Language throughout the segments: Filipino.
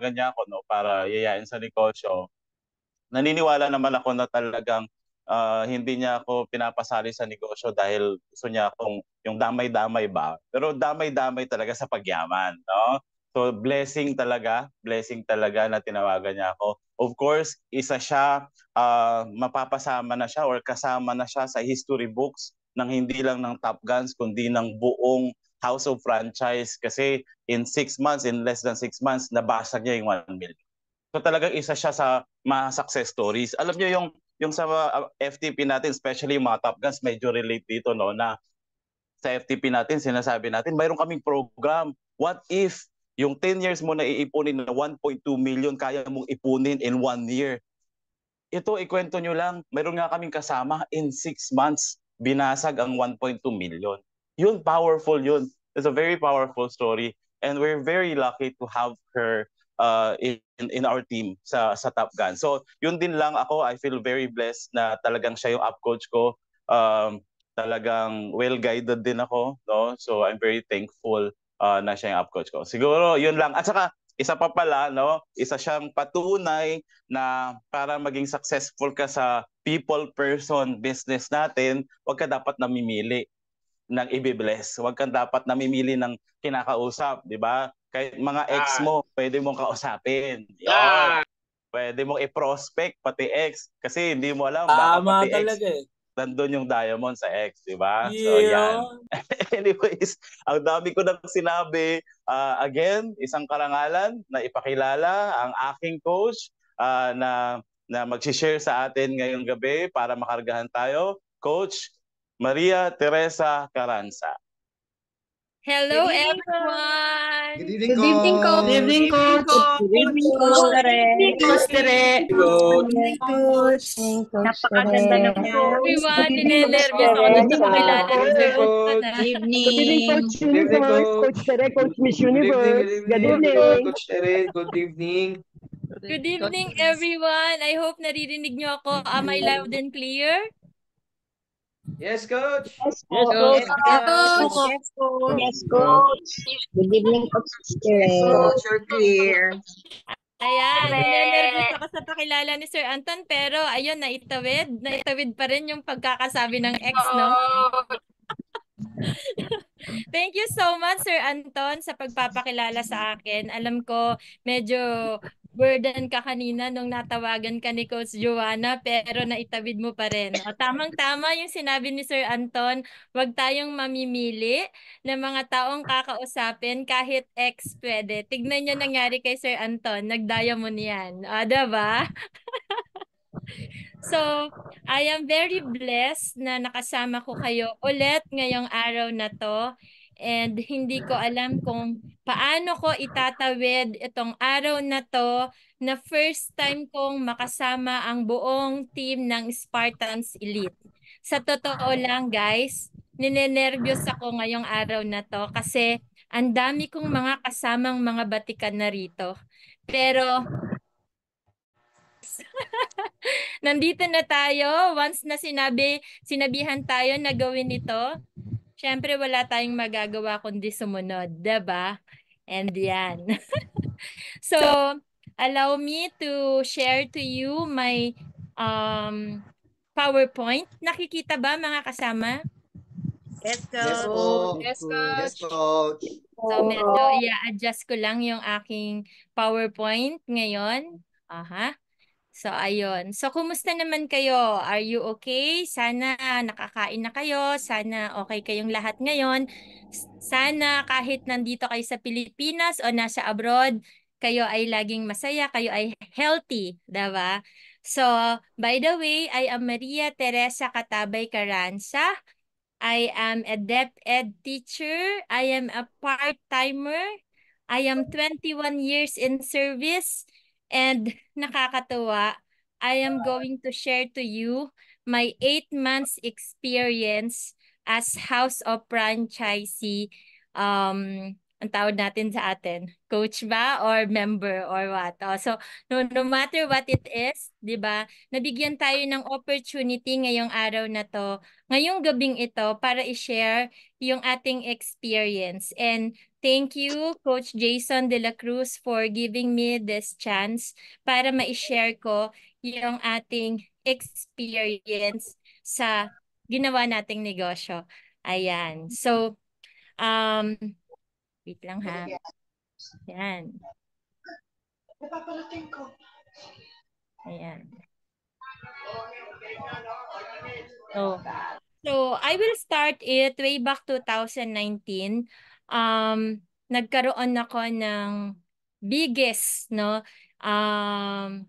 ganyan ako no para yayain sa negosyo. Naniniwala naman ako na talagang uh, hindi niya ako pinapasali sa negosyo dahil gusto niya akong yung damay-damay ba. Pero damay-damay talaga sa pagyaman, no? So blessing talaga, blessing talaga na tinawagan niya ako. Of course, isa siya uh, mapapasama na siya or kasama na siya sa history books ng hindi lang ng Top Guns kundi ng buong House of Franchise kasi in 6 months, in less than 6 months, nabasag niya yung 1 million. So talagang isa siya sa mga success stories. Alam niyo yung yung sa uh, FTP natin, especially yung mga Top Guns, medyo relate dito no na sa FTP natin, sinasabi natin, mayroon kaming program. What if yung 10 years mo na iipunin na 1.2 million, kaya mong ipunin in 1 year. Ito, ikwento nyo lang, mayroon nga kaming kasama, in 6 months, binasag ang 1.2 million yun, powerful yun. It's a very powerful story. And we're very lucky to have her uh, in, in our team sa, sa Top Gun. So, yun din lang ako. I feel very blessed na talagang siya yung up coach ko. Um, talagang well-guided din ako. No? So, I'm very thankful uh, na siya yung up coach ko. Siguro, yun lang. At saka, isa pa pala, no? isa siyang patunay na para maging successful ka sa people, person, business natin, wag ka dapat namimili nang ibibless. Huwag kang dapat namimili ng kinakausap, di ba? Kahit mga ex mo, pwede mong kausapin. Yan. Yeah. pwede mong i-prospect pati ex kasi hindi mo alam baka Tama pati talaga ex. Eh. Nandun yung diamond sa ex, di ba? Yeah. So, yan. Anyways, ang dami ko nang sinabi. Uh, again, isang karangalan na ipakilala ang aking coach uh, na na mag-share sa atin ngayong gabi para makargahan tayo. Coach, Maria Teresa Caranza. Hello Good everyone. Good evening, Good evening ko. Good evening ko. Good evening ko. Good evening ko. Napakaganda ng everyone. Ninenervyos ako nung nakilala ng Good evening. Good evening, Coach Coach Tere, Coach Miss Universe. Good evening. Coach Tere, good evening. Good evening, everyone. I hope naririnig niyo ako. Am I loud and clear? Yes, coach. Yes, coach. Yes, coach. Yes, coach. Yes, coach. Good evening, coach. Yes, coach. You're clear. Ayan, nervous ako sa pakilala ni Sir Anton, pero ayun, naitawid. Naitawid pa rin yung pagkakasabi ng ex, no? Thank you so much, Sir Anton, sa pagpapakilala sa akin. Alam ko, medyo burden ka kanina nung natawagan ka ni Coach Joanna pero naitabid mo pa rin. O, tamang-tama yung sinabi ni Sir Anton, wag tayong mamimili ng mga taong kakausapin kahit ex pwede. Tignan niyo nangyari kay Sir Anton, nagdaya mo niyan. O, diba? so, I am very blessed na nakasama ko kayo ulit ngayong araw na to and mm. hindi ko alam kung paano ko itatawid itong araw na to na first time kong makasama ang buong team ng Spartans Elite. Sa totoo lang guys, ninenervyos ako ngayong araw na to kasi ang dami kong mga kasamang mga batikan na rito. Pero nandito na tayo once na sinabi sinabihan tayo na gawin ito syempre wala tayong magagawa kundi sumunod, ba? Diba? And yan. so, allow me to share to you my um, PowerPoint. Nakikita ba mga kasama? Yes, coach. Yes, coach. Yes, coach. So, medyo i-adjust ko lang yung aking PowerPoint ngayon. Aha. So, ayun. So, kumusta naman kayo? Are you okay? Sana nakakain na kayo. Sana okay kayong lahat ngayon. Sana kahit nandito kayo sa Pilipinas o nasa abroad, kayo ay laging masaya, kayo ay healthy, diba? So, by the way, I am Maria Teresa Katabay Caranza. I am a deaf ed teacher. I am a part-timer. I am 21 years in service and nakakatuwa, I am going to share to you my eight months experience as House of Franchisee, um, ang tawag natin sa atin, coach ba or member or what. Oh, so, no, no matter what it is, di ba, nabigyan tayo ng opportunity ngayong araw na to, ngayong gabing ito para i-share yung ating experience. And Thank you, Coach Jason De La Cruz, for giving me this chance para ma-share ko yung ating experience sa ginawa nating negosyo. Ayan. So, um, wait lang ha. Ayan. Napapulutin ko. Ayan. So, so I will start it way back 2019 um, nagkaroon ako ng biggest no um,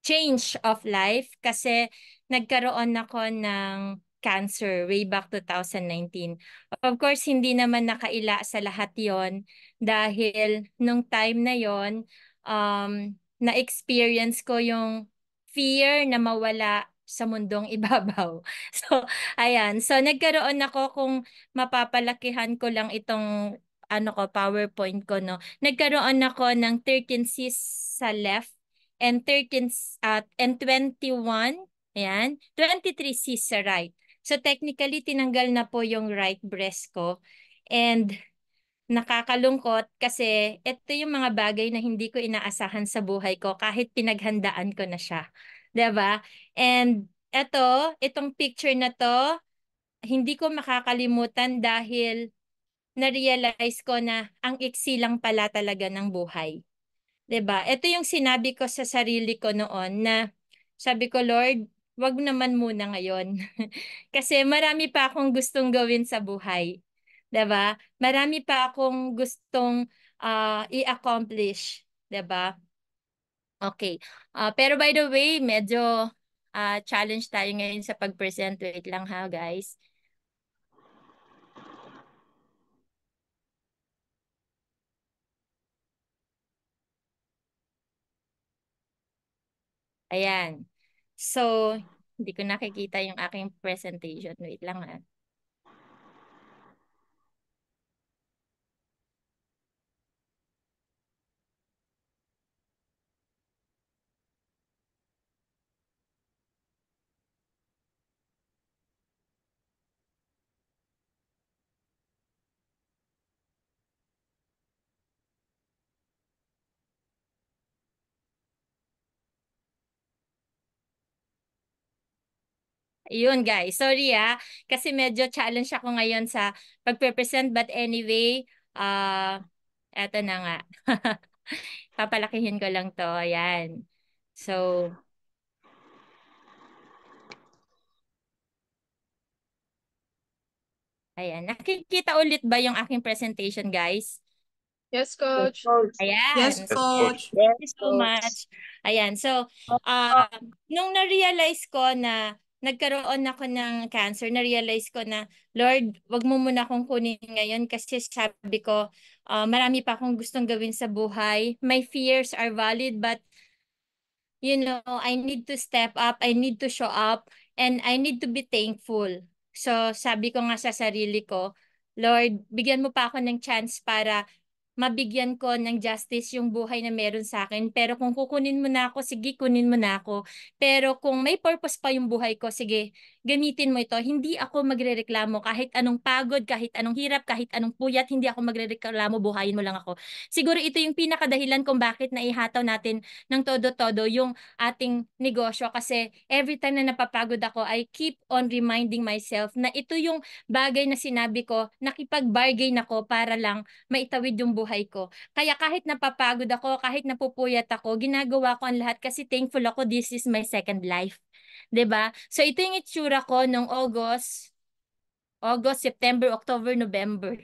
change of life kasi nagkaroon ako ng cancer way back 2019. Of course, hindi naman nakaila sa lahat yon dahil nung time na yon um, na-experience ko yung fear na mawala sa mundong ibabaw. So, ayan. So, nagkaroon ako kung mapapalakihan ko lang itong ano ko, PowerPoint ko, no. Nagkaroon ako ng 13 C's sa left and 13 at uh, and 21, ayan, 23 C's sa right. So, technically, tinanggal na po yung right breast ko. And nakakalungkot kasi ito yung mga bagay na hindi ko inaasahan sa buhay ko kahit pinaghandaan ko na siya. 'Diba? And eto, itong picture na to, hindi ko makakalimutan dahil na-realize ko na ang iksi lang pala talaga ng buhay. 'Di ba? Ito yung sinabi ko sa sarili ko noon na sabi ko, Lord, wag naman muna ngayon. Kasi marami pa akong gustong gawin sa buhay. 'Di ba? Marami pa akong gustong uh, i-accomplish. 'di ba? Okay. Uh, pero by the way, medyo uh, challenge tayo ngayon sa pag-present. Wait lang ha, guys. Ayan. So, hindi ko nakikita yung aking presentation. Wait lang ha. Yun guys, sorry ah. Kasi medyo challenge ako ngayon sa pagpe but anyway, uh, eto na nga. Papalakihin ko lang to. Ayan. So, Ayan. Nakikita ulit ba yung aking presentation, guys? Yes, Coach. Ayan. Yes, Coach. Thank you so much. Ayan. So, uh, nung na-realize ko na nagkaroon ako ng cancer, na-realize ko na, Lord, wag mo muna akong kunin ngayon kasi sabi ko, uh, marami pa akong gustong gawin sa buhay. My fears are valid but, you know, I need to step up, I need to show up, and I need to be thankful. So sabi ko nga sa sarili ko, Lord, bigyan mo pa ako ng chance para mabigyan ko ng justice yung buhay na meron sa akin. Pero kung kukunin mo na ako, sige, kunin mo na ako. Pero kung may purpose pa yung buhay ko, sige, gamitin mo ito. Hindi ako magrereklamo kahit anong pagod, kahit anong hirap, kahit anong puyat, hindi ako magrereklamo, buhayin mo lang ako. Siguro ito yung pinakadahilan kung bakit naihataw natin ng todo-todo yung ating negosyo kasi every time na napapagod ako, I keep on reminding myself na ito yung bagay na sinabi ko, nakipag-bargain ako para lang maitawid yung buhay ko. Kaya kahit napapagod ako, kahit napupuyat ako, ginagawa ko ang lahat kasi thankful ako this is my second life. 'di ba? So ito yung itsura ko nung August, August, September, October, November.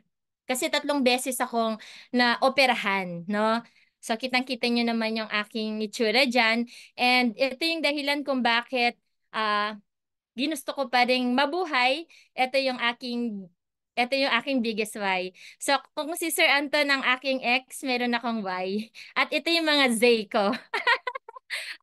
Kasi tatlong beses akong na-operahan, no? So kitang-kita niyo naman yung aking itsura diyan And ito yung dahilan kung bakit uh, ginusto ko pa ring mabuhay. Ito yung aking ito yung aking biggest why. So, kung si Sir Anton ang aking ex, meron akong why. At ito yung mga Z ko.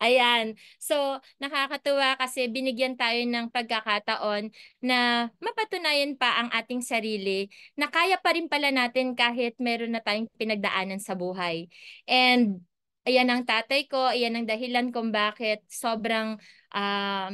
Ayan. So, nakakatuwa kasi binigyan tayo ng pagkakataon na mapatunayan pa ang ating sarili na kaya pa rin pala natin kahit meron na tayong pinagdaanan sa buhay. And ayan ang tatay ko, ayan ang dahilan kung bakit sobrang um,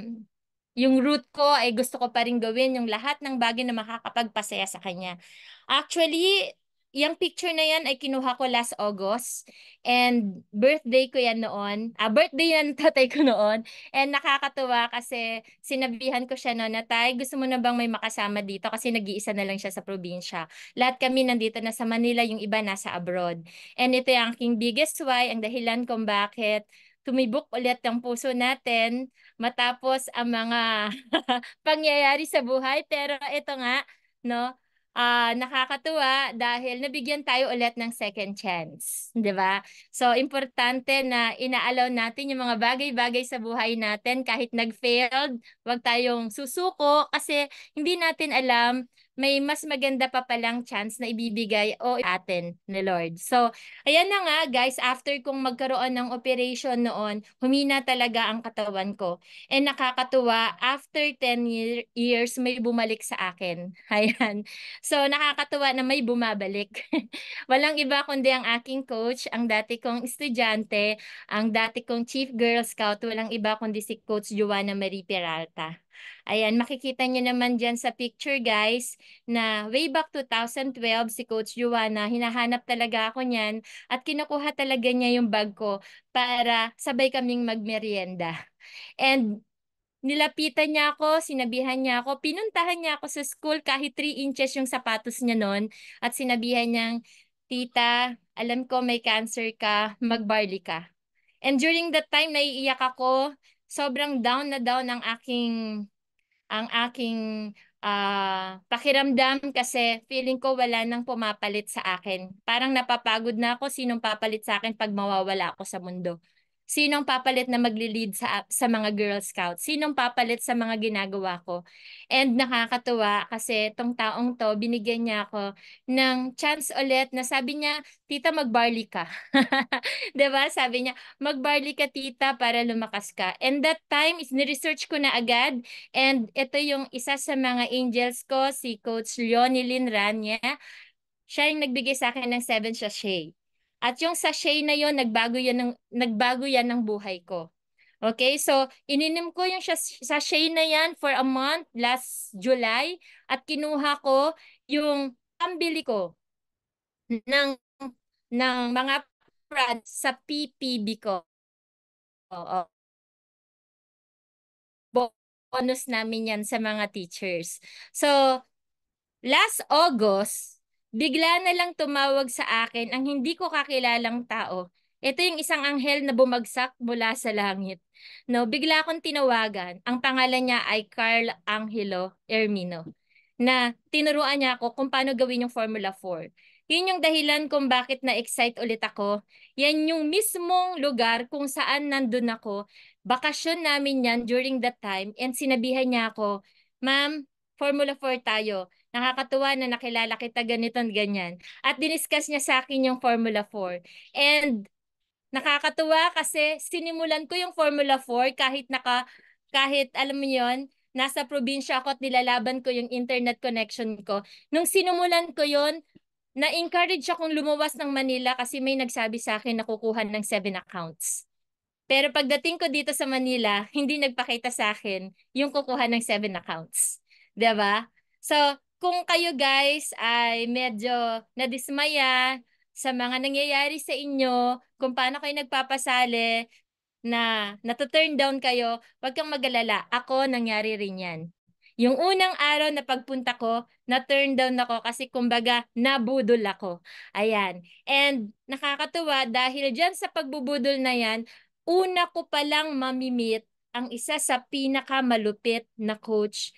yung root ko ay gusto ko pa rin gawin yung lahat ng bagay na makakapagpasaya sa kanya. Actually, yung picture na yan ay kinuha ko last August. And birthday ko yan noon. Ah, birthday yan tatay ko noon. And nakakatuwa kasi sinabihan ko siya noon na, Tay, gusto mo na bang may makasama dito? Kasi nag-iisa na lang siya sa probinsya. Lahat kami nandito na sa Manila, yung iba nasa abroad. And ito yung aking biggest why, ang dahilan kung bakit tumibok ulit ang puso natin matapos ang mga pangyayari sa buhay. Pero ito nga, no, uh, nakakatuwa dahil nabigyan tayo ulit ng second chance, 'di ba? So importante na inaalaw natin yung mga bagay-bagay sa buhay natin kahit nag-failed, 'wag tayong susuko kasi hindi natin alam may mas maganda pa palang chance na ibibigay o oh, atin ni Lord. So, ayan na nga guys, after kong magkaroon ng operation noon, humina talaga ang katawan ko. And nakakatuwa, after 10 year, years, may bumalik sa akin. Ayan. So, nakakatuwa na may bumabalik. Walang iba kundi ang aking coach, ang dati kong estudyante, ang dati kong chief Girl Scout, walang iba kundi si Coach Joanna Marie Peralta. Ayan, makikita nyo naman dyan sa picture guys na way back 2012 si Coach Juana, hinahanap talaga ako niyan at kinukuha talaga niya yung bag ko para sabay kaming magmerienda. And nilapitan niya ako, sinabihan niya ako, pinuntahan niya ako sa school kahit 3 inches yung sapatos niya noon at sinabihan niyang, Tita, alam ko may cancer ka, mag ka. And during that time, naiiyak ako, sobrang down na down ang aking ang aking uh, pakiramdam kasi feeling ko wala nang pumapalit sa akin. Parang napapagod na ako sinong papalit sa akin pag mawawala ako sa mundo. Sinong papalit na magli-lead sa, sa mga Girl Scouts? Sinong papalit sa mga ginagawa ko? And nakakatuwa kasi tong taong to, binigyan niya ako ng chance ulit na sabi niya, tita mag-barley ka. ba diba? Sabi niya, mag-barley ka tita para lumakas ka. And that time, is research ko na agad. And ito yung isa sa mga angels ko, si Coach Leonie Lynn Rania siya yung nagbigay sa akin ng 7 sachet. At yung sachet na yon nagbago yan ng nagbago yan ng buhay ko. Okay, so ininim ko yung sachet na yan for a month last July at kinuha ko yung pambili ko ng ng mga products sa PPB ko. Oo. Bonus namin yan sa mga teachers. So, last August, Bigla na lang tumawag sa akin ang hindi ko kakilalang tao. Ito yung isang anghel na bumagsak mula sa langit. No, bigla akong tinawagan. Ang pangalan niya ay Carl Angelo Ermino na tinuruan niya ako kung paano gawin yung Formula 4. Yun yung dahilan kung bakit na-excite ulit ako. Yan yung mismong lugar kung saan nandun ako. Bakasyon namin yan during that time and sinabihan niya ako, Ma'am, Formula 4 tayo nakakatuwa na nakilala kita ganito at ganyan. At diniscuss niya sa akin yung Formula 4. And nakakatuwa kasi sinimulan ko yung Formula 4 kahit naka kahit alam mo yon nasa probinsya ako at nilalaban ko yung internet connection ko. Nung sinimulan ko yon na-encourage akong lumuwas ng Manila kasi may nagsabi sa akin na kukuha ng 7 accounts. Pero pagdating ko dito sa Manila, hindi nagpakita sa akin yung kukuha ng 7 accounts. ba? Diba? So, kung kayo guys ay medyo nadismaya sa mga nangyayari sa inyo, kung paano kayo nagpapasali, na nato-turn down kayo, wag kang magalala. Ako, nangyari rin yan. Yung unang araw na pagpunta ko, na-turn down ako kasi kumbaga nabudol ako. Ayan. And nakakatuwa dahil dyan sa pagbubudol na yan, una ko palang mamimit ang isa sa pinakamalupit na coach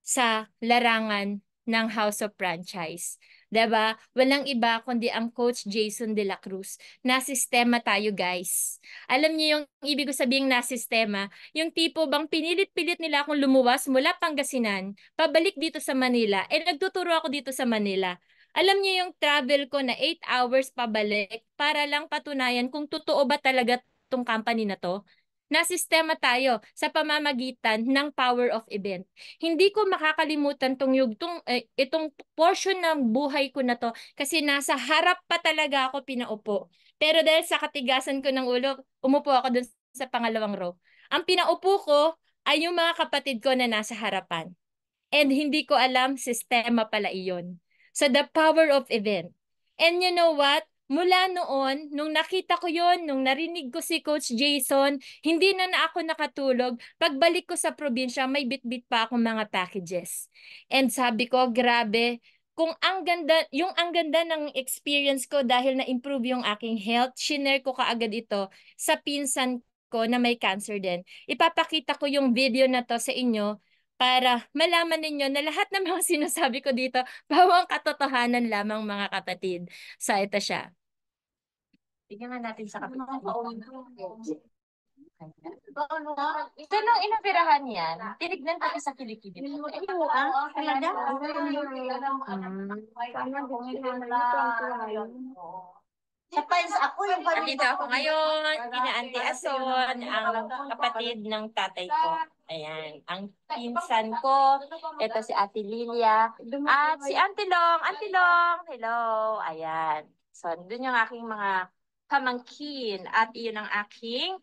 sa larangan ng House of Franchise. 'Di ba? Walang iba kundi ang Coach Jason De La Cruz. Na sistema tayo, guys. Alam niyo yung ibig ko sabihin na sistema, yung tipo bang pinilit-pilit nila akong lumuwas mula Pangasinan, pabalik dito sa Manila, eh nagtuturo ako dito sa Manila. Alam niyo yung travel ko na 8 hours pabalik para lang patunayan kung totoo ba talaga tong company na to na sistema tayo sa pamamagitan ng power of event. Hindi ko makakalimutan tong yugtong, eh, itong portion ng buhay ko na to kasi nasa harap pa talaga ako pinaupo. Pero dahil sa katigasan ko ng ulo, umupo ako dun sa pangalawang row. Ang pinaupo ko ay yung mga kapatid ko na nasa harapan. And hindi ko alam, sistema pala iyon. So the power of event. And you know what? mula noon, nung nakita ko yon, nung narinig ko si Coach Jason, hindi na, na ako nakatulog. Pagbalik ko sa probinsya, may bitbit pa akong mga packages. And sabi ko, grabe, kung ang ganda, yung ang ganda ng experience ko dahil na-improve yung aking health, shinare ko kaagad ito sa pinsan ko na may cancer din. Ipapakita ko yung video na to sa inyo para malaman ninyo na lahat ng mga sinasabi ko dito, bawang katotohanan lamang mga kapatid. Sa so, ito siya. Tignan nga natin sa ano kapitan. Ito nung inoperahan yan, tinignan pati sa kilikili. Ito ah, talaga? Hmm. Sa pans ako yung pamilya. Dito ako ngayon, inaanti Ason, ang kapatid ng tatay ko. Ayan, ang pinsan ko, ito ano si Ate Lilia, at si Auntie Long, Auntie Long, hello, ayan. So, doon yung aking mga pamangkin at iyon ang aking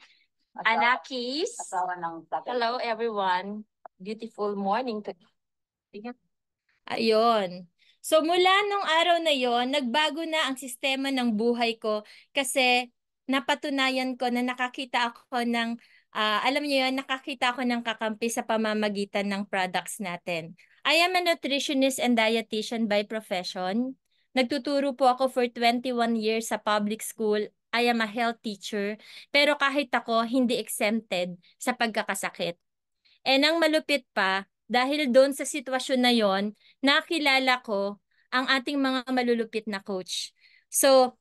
anakis. Asawa ng Hello everyone. Beautiful morning. Ayun. So mula nung araw na yon, nagbago na ang sistema ng buhay ko kasi napatunayan ko na nakakita ako ng uh, alam niyo yun, nakakita ako ng kakampi sa pamamagitan ng products natin. I am a nutritionist and dietitian by profession. Nagtuturo po ako for 21 years sa public school I am a health teacher, pero kahit ako, hindi exempted sa pagkakasakit. And ang malupit pa, dahil doon sa sitwasyon na yon, nakilala ko ang ating mga malulupit na coach. So,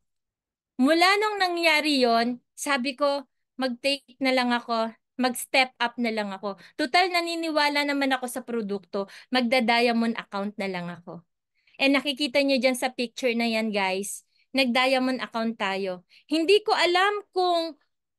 mula nung nangyari yon, sabi ko, mag-take na lang ako mag-step up na lang ako. Total, naniniwala naman ako sa produkto. Magda-diamond account na lang ako. And nakikita niyo dyan sa picture na yan, guys nag-diamond account tayo. Hindi ko alam kung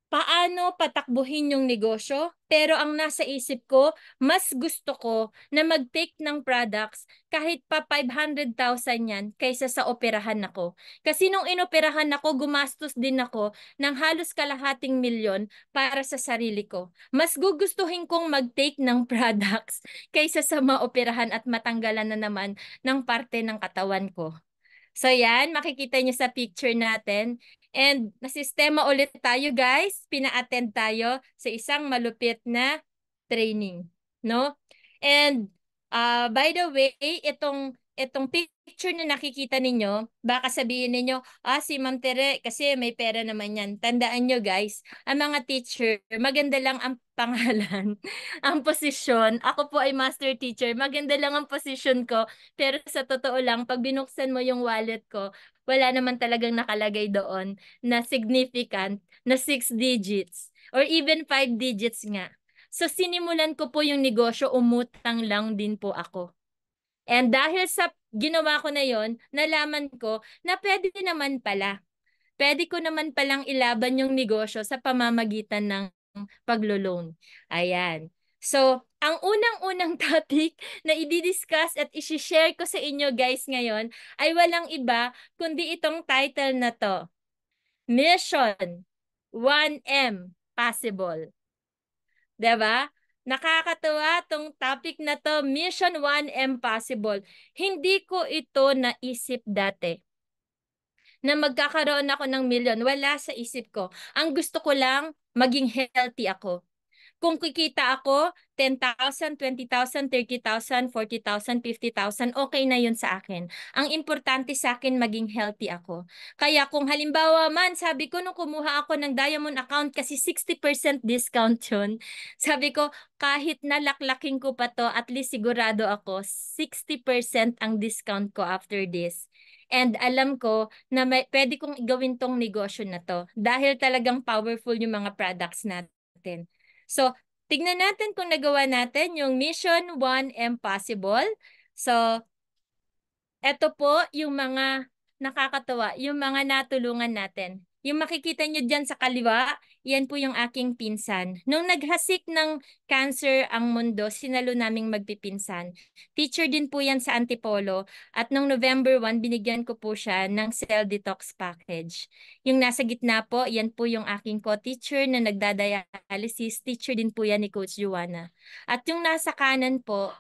paano patakbuhin yung negosyo, pero ang nasa isip ko, mas gusto ko na mag-take ng products kahit pa 500,000 yan kaysa sa operahan ako. Kasi nung inoperahan ako, gumastos din ako ng halos kalahating milyon para sa sarili ko. Mas gugustuhin kong mag-take ng products kaysa sa maoperahan at matanggalan na naman ng parte ng katawan ko. So yan, makikita niyo sa picture natin. And nasistema ulit tayo guys, pina-attend tayo sa isang malupit na training, no? And uh, by the way, itong itong picture na nakikita ninyo, baka sabihin ninyo, ah si Ma'am Tere kasi may pera naman yan. Tandaan nyo guys, ang mga teacher, maganda lang ang pangalan, ang posisyon. Ako po ay master teacher, maganda lang ang posisyon ko. Pero sa totoo lang, pag binuksan mo yung wallet ko, wala naman talagang nakalagay doon na significant, na 6 digits, or even 5 digits nga. So sinimulan ko po yung negosyo, umutang lang din po ako. And dahil sa ginawa ko na yon, nalaman ko na pwede naman pala. Pwede ko naman palang ilaban yung negosyo sa pamamagitan ng paglo-loan. Ayan. So, ang unang-unang topic na i-discuss at i-share ko sa inyo guys ngayon ay walang iba kundi itong title na to. Mission 1M Possible. 'Di ba? Nakakatuwa tong topic na to, Mission 1 Impossible. Hindi ko ito naisip dati na magkakaroon ako ng million. Wala sa isip ko. Ang gusto ko lang, maging healthy ako. Kung kikita ako, 10,000, 20,000, 30,000, 40,000, 50,000, okay na yun sa akin. Ang importante sa akin, maging healthy ako. Kaya kung halimbawa man, sabi ko nung kumuha ako ng Diamond account kasi 60% discount yun, sabi ko, kahit nalaklaking ko pa to, at least sigurado ako, 60% ang discount ko after this. And alam ko na may, pwede kong gawin tong negosyo na to dahil talagang powerful yung mga products natin. So, tignan natin kung nagawa natin yung Mission 1 Impossible. So, eto po yung mga nakakatawa, yung mga natulungan natin. Yung makikita nyo dyan sa kaliwa, yan po yung aking pinsan. Nung naghasik ng cancer ang mundo, sinalo naming magpipinsan. Teacher din po yan sa Antipolo. At nung November 1, binigyan ko po siya ng cell detox package. Yung nasa gitna po, yan po yung aking co-teacher na nagdadialysis. Teacher din po yan ni Coach Juana. At yung nasa kanan po,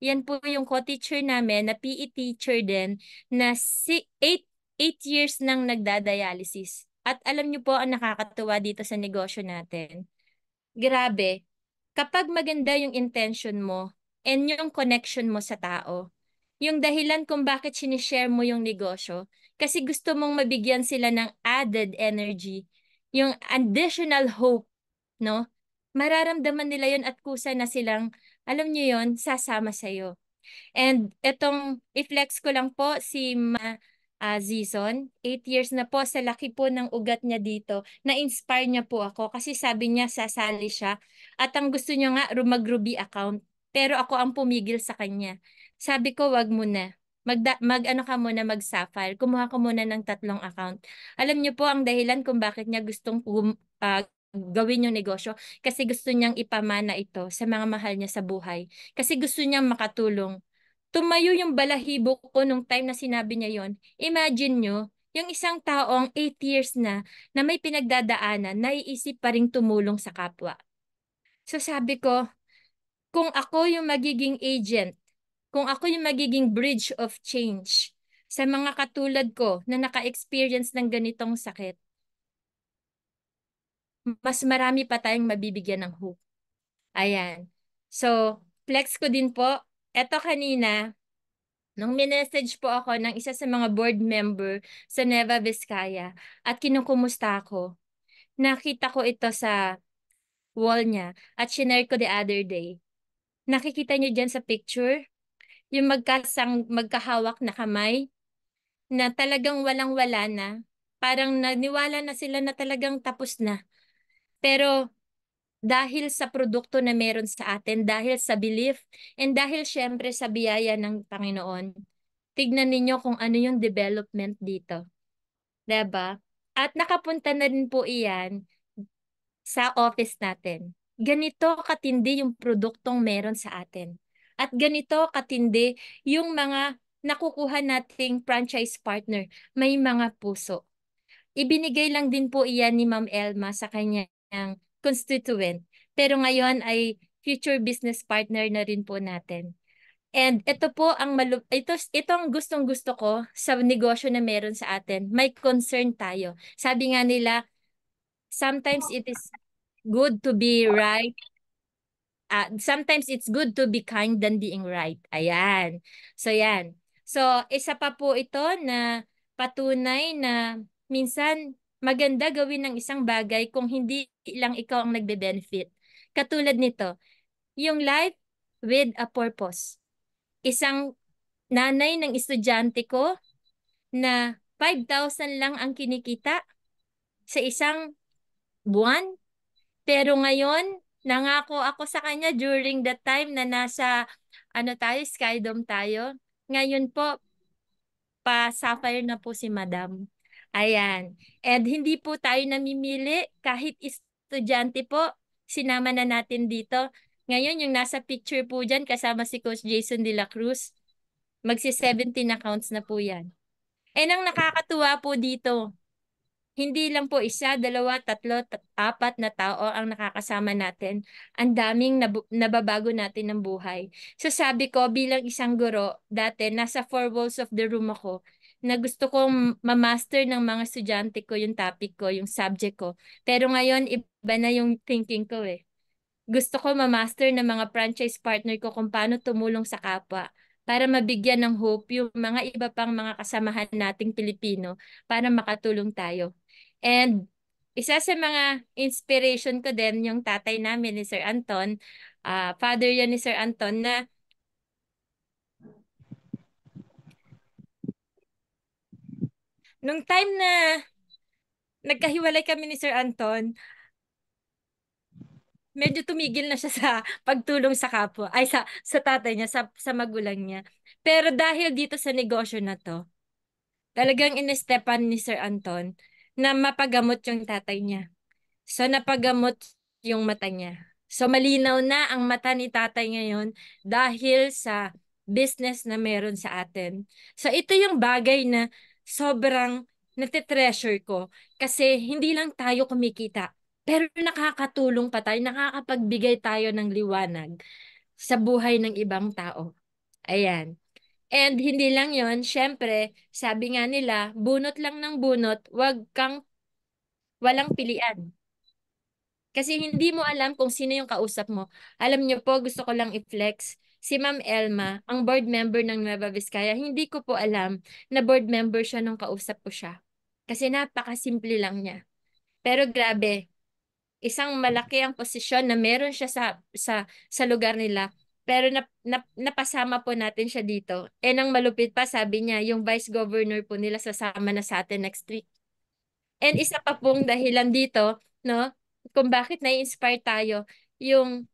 yan po yung co-teacher namin na PE teacher din na si 8 8 years nang nagda-dialysis. At alam niyo po ang nakakatuwa dito sa negosyo natin. Grabe, kapag maganda yung intention mo and yung connection mo sa tao, yung dahilan kung bakit sinishare mo yung negosyo, kasi gusto mong mabigyan sila ng added energy, yung additional hope, no? Mararamdaman nila yon at kusa na silang, alam niyo yon sasama sa'yo. And itong i-flex ko lang po si Ma uh, Zison. Eight years na po sa laki po ng ugat niya dito. Na-inspire niya po ako kasi sabi niya sasali siya. At ang gusto niya nga, mag-Ruby account. Pero ako ang pumigil sa kanya. Sabi ko, wag mo na. Mag, mag ka muna, mag safar Kumuha ko muna ng tatlong account. Alam niyo po ang dahilan kung bakit niya gustong uh, gawin yung negosyo kasi gusto niyang ipamana ito sa mga mahal niya sa buhay. Kasi gusto niyang makatulong tumayo yung balahibo ko nung time na sinabi niya yon. Imagine nyo, yung isang taong 8 years na na may pinagdadaanan, naiisip pa rin tumulong sa kapwa. So sabi ko, kung ako yung magiging agent, kung ako yung magiging bridge of change sa mga katulad ko na naka-experience ng ganitong sakit, mas marami pa tayong mabibigyan ng hope. Ayan. So, flex ko din po Eto kanina, nung minessage po ako ng isa sa mga board member sa Nueva Vizcaya at kinukumusta ako, nakita ko ito sa wall niya at shinare ko the other day. Nakikita niyo dyan sa picture? Yung magkasang, magkahawak na kamay na talagang walang-wala na. Parang naniwala na sila na talagang tapos na. Pero dahil sa produkto na meron sa atin, dahil sa belief, and dahil syempre sa biyaya ng Panginoon. Tignan ninyo kung ano yung development dito. ba? Diba? At nakapunta na rin po iyan sa office natin. Ganito katindi yung produktong meron sa atin. At ganito katindi yung mga nakukuha nating franchise partner. May mga puso. Ibinigay lang din po iyan ni Ma'am Elma sa kanyang constituent. Pero ngayon ay future business partner na rin po natin. And ito po ang malu- ito itong gustong-gusto ko sa negosyo na meron sa atin. May concern tayo. Sabi nga nila sometimes it is good to be right. Uh, sometimes it's good to be kind than being right. Ayan. So yan. So isa pa po ito na patunay na minsan maganda gawin ng isang bagay kung hindi lang ikaw ang nagbe-benefit. Katulad nito, yung life with a purpose. Isang nanay ng estudyante ko na 5,000 lang ang kinikita sa isang buwan. Pero ngayon, nangako ako sa kanya during the time na nasa ano tayo, Skydome tayo. Ngayon po, pa-sapphire na po si Madam. Ayan. And hindi po tayo namimili kahit estudyante po, sinama na natin dito. Ngayon, yung nasa picture po dyan, kasama si Coach Jason De La Cruz, magsi 17 accounts na po yan. And ang nakakatuwa po dito, hindi lang po isa, dalawa, tatlo, apat na tao ang nakakasama natin. Ang daming nab nababago natin ng buhay. So sabi ko, bilang isang guro, dati nasa four walls of the room ako, na gusto kong ma-master ng mga estudyante ko yung topic ko, yung subject ko. Pero ngayon, iba na yung thinking ko eh. Gusto ko ma-master ng mga franchise partner ko kung paano tumulong sa kapwa para mabigyan ng hope yung mga iba pang mga kasamahan nating Pilipino para makatulong tayo. And isa sa mga inspiration ko din yung tatay namin ni Sir Anton, uh, father yan ni Sir Anton na nung time na nagkahiwalay kami ni Sir Anton, medyo tumigil na siya sa pagtulong sa kapo, ay sa, sa tatay niya, sa, sa magulang niya. Pero dahil dito sa negosyo na to, talagang inestepan ni Sir Anton na mapagamot yung tatay niya. So napagamot yung mata niya. So malinaw na ang mata ni tatay ngayon dahil sa business na meron sa atin. So ito yung bagay na sobrang natitreasure ko kasi hindi lang tayo kumikita pero nakakatulong pa tayo, nakakapagbigay tayo ng liwanag sa buhay ng ibang tao. Ayan. And hindi lang yon syempre, sabi nga nila, bunot lang ng bunot, wag kang walang pilian. Kasi hindi mo alam kung sino yung kausap mo. Alam niyo po, gusto ko lang i-flex si Ma'am Elma, ang board member ng Nueva Vizcaya, hindi ko po alam na board member siya nung kausap ko siya. Kasi napakasimple lang niya. Pero grabe, isang malaki ang posisyon na meron siya sa sa sa lugar nila. Pero na, na, napasama po natin siya dito. And eh, nang malupit pa, sabi niya, yung vice governor po nila sasama na sa atin next week. And isa pa pong dahilan dito, no, kung bakit nai-inspire tayo, yung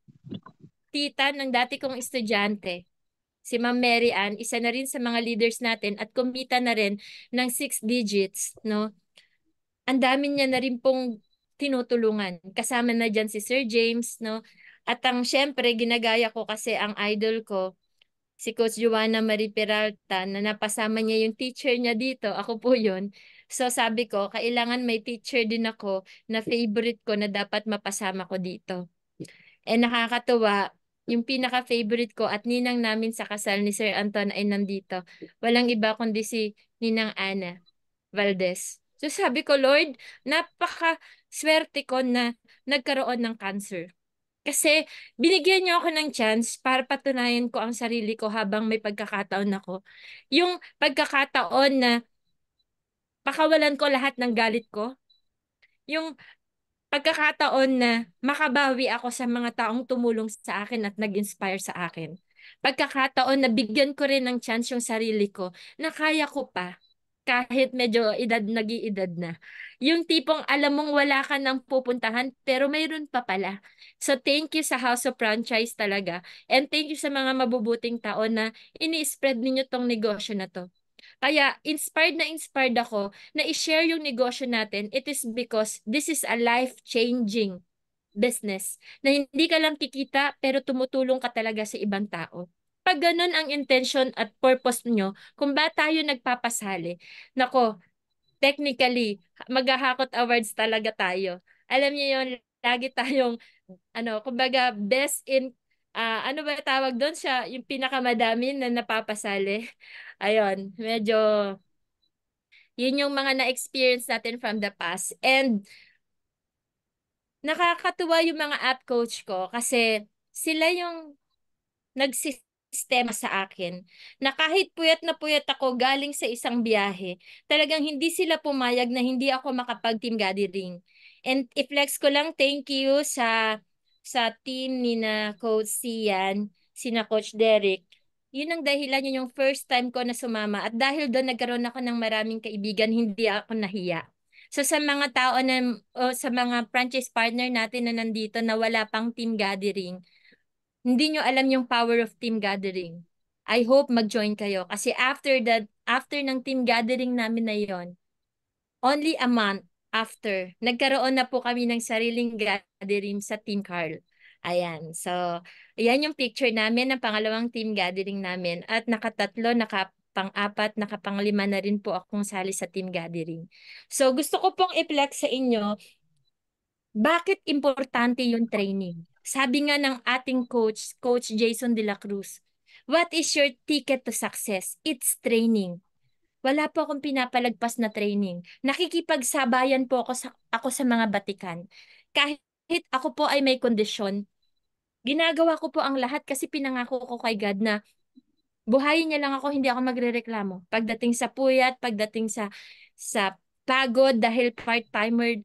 tita ng dati kong estudyante. Si Ma'am Mary Ann, isa na rin sa mga leaders natin at kumita na rin ng six digits, no? Ang dami niya na rin pong tinutulungan. Kasama na diyan si Sir James, no? At ang syempre, ginagaya ko kasi ang idol ko, si Coach Joanna Marie Peralta na napasama niya yung teacher niya dito. Ako po yun. So sabi ko, kailangan may teacher din ako na favorite ko na dapat mapasama ko dito. Eh nakakatuwa, yung pinaka-favorite ko at ninang namin sa kasal ni Sir Anton ay nandito. Walang iba kundi si Ninang Ana Valdez. So sabi ko, Lord, napaka-swerte ko na nagkaroon ng cancer. Kasi binigyan niyo ako ng chance para patunayan ko ang sarili ko habang may pagkakataon ako. Yung pagkakataon na pakawalan ko lahat ng galit ko. Yung pagkakataon na makabawi ako sa mga taong tumulong sa akin at nag-inspire sa akin. Pagkakataon na bigyan ko rin ng chance yung sarili ko na kaya ko pa kahit medyo edad nag-iedad na. Yung tipong alam mong wala ka nang pupuntahan pero mayroon pa pala. So thank you sa House of Franchise talaga. And thank you sa mga mabubuting tao na ini-spread ninyo tong negosyo na to. Kaya inspired na inspired ako na i-share yung negosyo natin. It is because this is a life-changing business na hindi ka lang kikita pero tumutulong ka talaga sa ibang tao. Pag ganun ang intention at purpose nyo, kung ba tayo nagpapasali, nako, technically, maghahakot awards talaga tayo. Alam niyo yon lagi tayong, ano, kumbaga, best in, uh, ano ba tawag doon siya, yung pinakamadami na napapasali ayun, medyo yun yung mga na-experience natin from the past. And nakakatuwa yung mga app coach ko kasi sila yung nagsistema sa akin na kahit puyat na puyat ako galing sa isang biyahe, talagang hindi sila pumayag na hindi ako makapag-team gathering. And i-flex ko lang thank you sa sa team ni na Coach Sian, sina Coach Derek, yun ang dahilan yun yung first time ko na sumama. At dahil doon nagkaroon ako ng maraming kaibigan, hindi ako nahiya. So sa mga tao na o sa mga franchise partner natin na nandito na wala pang team gathering, hindi nyo alam yung power of team gathering. I hope mag-join kayo kasi after that after ng team gathering namin na yon, only a month after, nagkaroon na po kami ng sariling gathering sa Team Carl. Ayan. So, ayan yung picture namin ng pangalawang team gathering namin. At nakatatlo, nakapang-apat, nakapanglima na rin po akong sali sa team gathering. So, gusto ko pong i-flex sa inyo, bakit importante yung training? Sabi nga ng ating coach, Coach Jason De La Cruz, what is your ticket to success? It's training. Wala po akong pinapalagpas na training. Nakikipagsabayan po ako sa, ako sa mga batikan. Kahit ako po ay may kondisyon, ginagawa ko po ang lahat kasi pinangako ko kay God na buhayin niya lang ako, hindi ako magrereklamo. Pagdating sa puyat, pagdating sa sa pagod dahil part-timer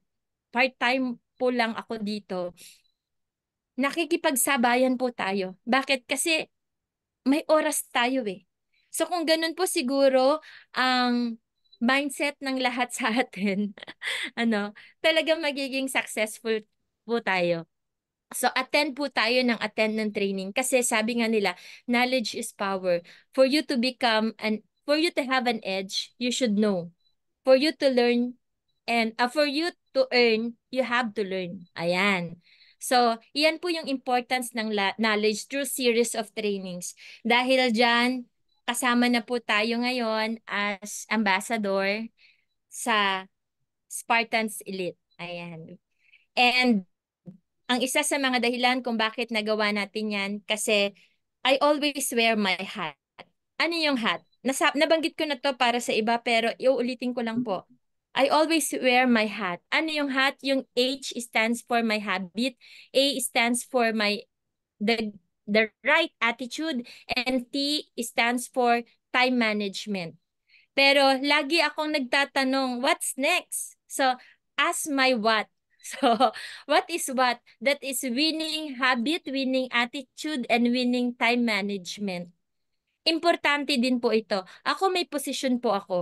part-time po lang ako dito. Nakikipagsabayan po tayo. Bakit? Kasi may oras tayo eh. So kung ganun po siguro ang mindset ng lahat sa atin, ano, talagang magiging successful po tayo. So attend po tayo ng attend ng training kasi sabi nga nila, knowledge is power. For you to become an for you to have an edge, you should know. For you to learn and uh, for you to earn, you have to learn. Ayan. So, iyan po yung importance ng knowledge through series of trainings. Dahil dyan, kasama na po tayo ngayon as ambassador sa Spartans Elite. Ayan. And ang isa sa mga dahilan kung bakit nagawa natin yan, kasi I always wear my hat. Ano yung hat? Nasab nabanggit ko na to para sa iba, pero iuulitin ko lang po. I always wear my hat. Ano yung hat? Yung H stands for my habit, A stands for my the the right attitude, and T stands for time management. Pero lagi akong nagtatanong, what's next? So, ask my what. So, what is what? That is winning habit, winning attitude, and winning time management. Importante din po ito. Ako may position po ako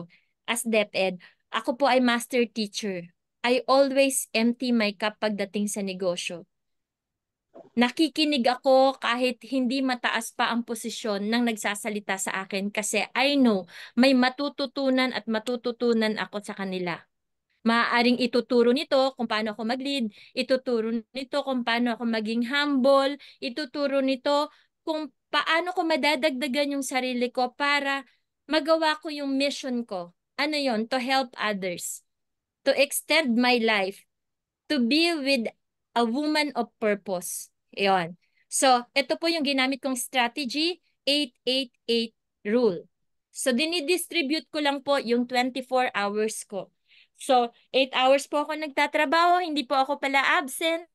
as DepEd. Ako po ay master teacher. I always empty my cup pagdating sa negosyo. Nakikinig ako kahit hindi mataas pa ang posisyon ng nagsasalita sa akin kasi I know may matututunan at matututunan ako sa kanila. Maaaring ituturo nito kung paano ako mag-lead, ituturo nito kung paano ako maging humble, ituturo nito kung paano ko madadagdagan yung sarili ko para magawa ko yung mission ko. Ano yon To help others. To extend my life. To be with a woman of purpose. Yon. So, ito po yung ginamit kong strategy, 888 rule. So, dinidistribute ko lang po yung 24 hours ko. So, 8 hours po ako nagtatrabaho, hindi po ako pala absent.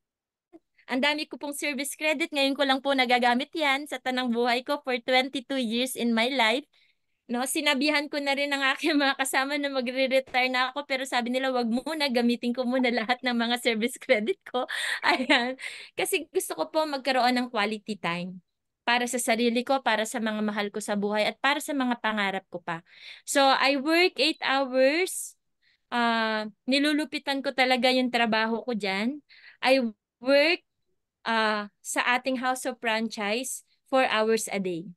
Ang dami ko pong service credit, ngayon ko lang po nagagamit yan sa tanang buhay ko for 22 years in my life. No, sinabihan ko na rin ng aking mga kasama na magre-retire na ako pero sabi nila wag muna, gamitin ko muna lahat ng mga service credit ko. Ayan. Kasi gusto ko po magkaroon ng quality time para sa sarili ko, para sa mga mahal ko sa buhay at para sa mga pangarap ko pa. So I work 8 hours uh, nilulupitan ko talaga yung trabaho ko dyan. I work uh, sa ating house of franchise 4 hours a day.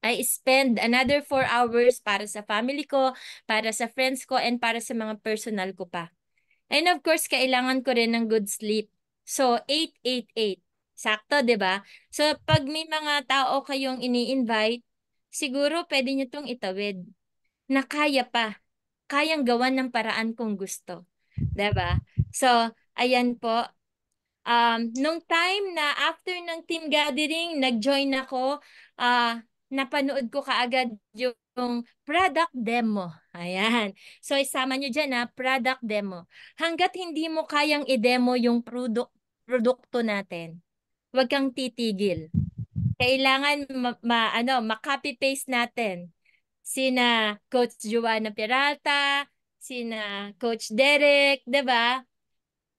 I spend another 4 hours para sa family ko, para sa friends ko, and para sa mga personal ko pa. And of course, kailangan ko rin ng good sleep. So, 888. Sakto, ba diba? So, pag may mga tao kayong ini-invite, siguro pwede nyo itong itawid na kaya pa kayang gawan ng paraan kung gusto. ba? Diba? So, ayan po. Um, nung time na after ng team gathering, nag-join ako, uh, napanood ko kaagad yung product demo. Ayan. So isama nyo dyan ha, ah, product demo. Hanggat hindi mo kayang i-demo yung product, produkto natin, huwag kang titigil. Kailangan ma, ma ano, ma-copy paste natin sina Coach Joanna Peralta, sina Coach Derek, 'di ba?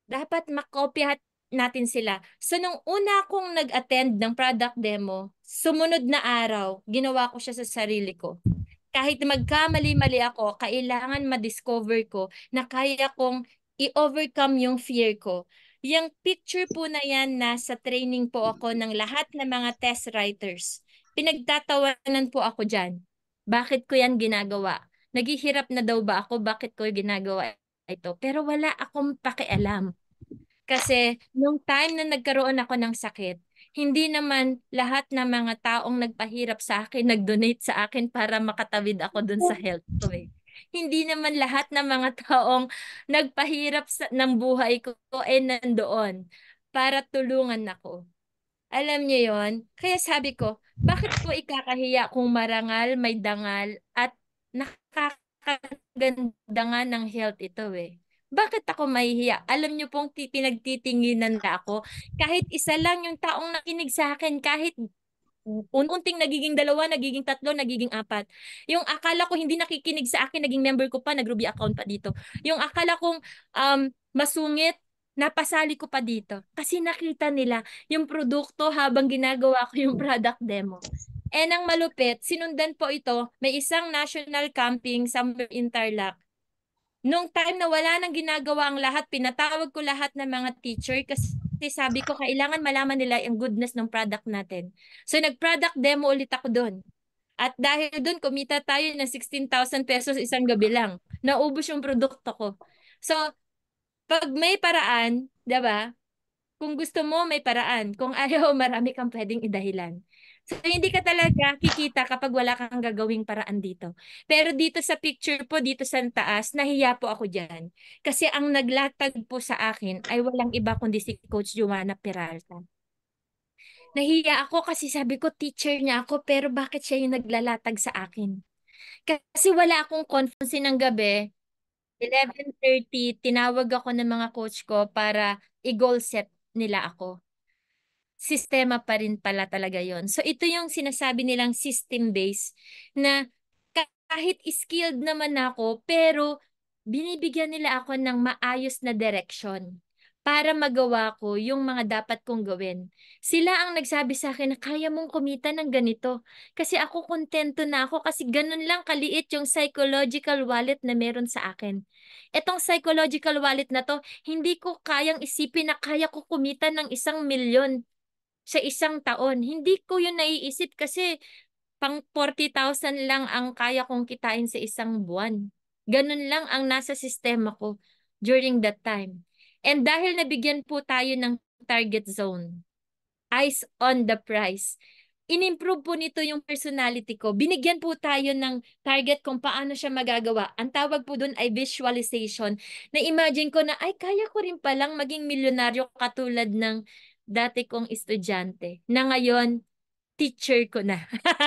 Dapat makopya natin sila. So, nung una akong nag-attend ng product demo, sumunod na araw, ginawa ko siya sa sarili ko. Kahit magkamali-mali ako, kailangan ma-discover ko na kaya kong i-overcome yung fear ko. Yung picture po na yan, nasa training po ako ng lahat ng mga test writers. Pinagtatawanan po ako dyan bakit ko yan ginagawa? Naghihirap na daw ba ako? Bakit ko ginagawa ito? Pero wala akong pakialam. Kasi nung time na nagkaroon ako ng sakit, hindi naman lahat ng mga taong nagpahirap sa akin, nag-donate sa akin para makatawid ako dun sa health ko eh. Hindi naman lahat ng mga taong nagpahirap sa, ng buhay ko ay eh, nandoon para tulungan ako. Alam niyo yon Kaya sabi ko, bakit po ikakahiya kung marangal, may dangal, at nakakaganda nga ng health ito eh. Bakit ako mahihiya? Alam niyo pong pinagtitinginan na ako. Kahit isa lang yung taong nakinig sa akin, kahit unting nagiging dalawa, nagiging tatlo, nagiging apat. Yung akala ko hindi nakikinig sa akin, naging member ko pa, nag-Ruby account pa dito. Yung akala kong um, masungit, napasali ko pa dito kasi nakita nila yung produkto habang ginagawa ko yung product demo. Eh nang malupit, sinundan po ito, may isang national camping somewhere in Tarlac. Nung time na wala nang ginagawa ang lahat, pinatawag ko lahat ng mga teacher kasi sabi ko, kailangan malaman nila yung goodness ng product natin. So nag-product demo ulit ako doon. At dahil doon, kumita tayo ng 16,000 pesos isang gabi lang. Naubos yung produkto ko. So, pag may paraan, 'di ba? Kung gusto mo, may paraan. Kung ayaw, marami kang pwedeng idahilan. So, hindi ka talaga kikita kapag wala kang gagawing paraan dito. Pero dito sa picture po, dito sa taas, nahiya po ako diyan. Kasi ang naglatag po sa akin ay walang iba kundi si Coach Juana Peralta nahiya ako kasi sabi ko teacher niya ako pero bakit siya yung naglalatag sa akin? Kasi wala akong conference ng gabi 11.30, tinawag ako ng mga coach ko para i-goal set nila ako. Sistema pa rin pala talaga yon So ito yung sinasabi nilang system-based na kahit skilled naman ako, pero binibigyan nila ako ng maayos na direction para magawa ko yung mga dapat kong gawin. Sila ang nagsabi sa akin na kaya mong kumita ng ganito. Kasi ako kontento na ako kasi ganun lang kaliit yung psychological wallet na meron sa akin. Etong psychological wallet na to, hindi ko kayang isipin na kaya ko kumita ng isang milyon sa isang taon. Hindi ko yun naiisip kasi pang 40,000 lang ang kaya kong kitain sa isang buwan. Ganun lang ang nasa sistema ko during that time. And dahil nabigyan po tayo ng target zone, eyes on the prize, inimprove po nito yung personality ko. Binigyan po tayo ng target kung paano siya magagawa. Ang tawag po doon ay visualization. Na-imagine ko na, ay, kaya ko rin palang maging milyonaryo katulad ng dati kong estudyante. Na ngayon, teacher ko na.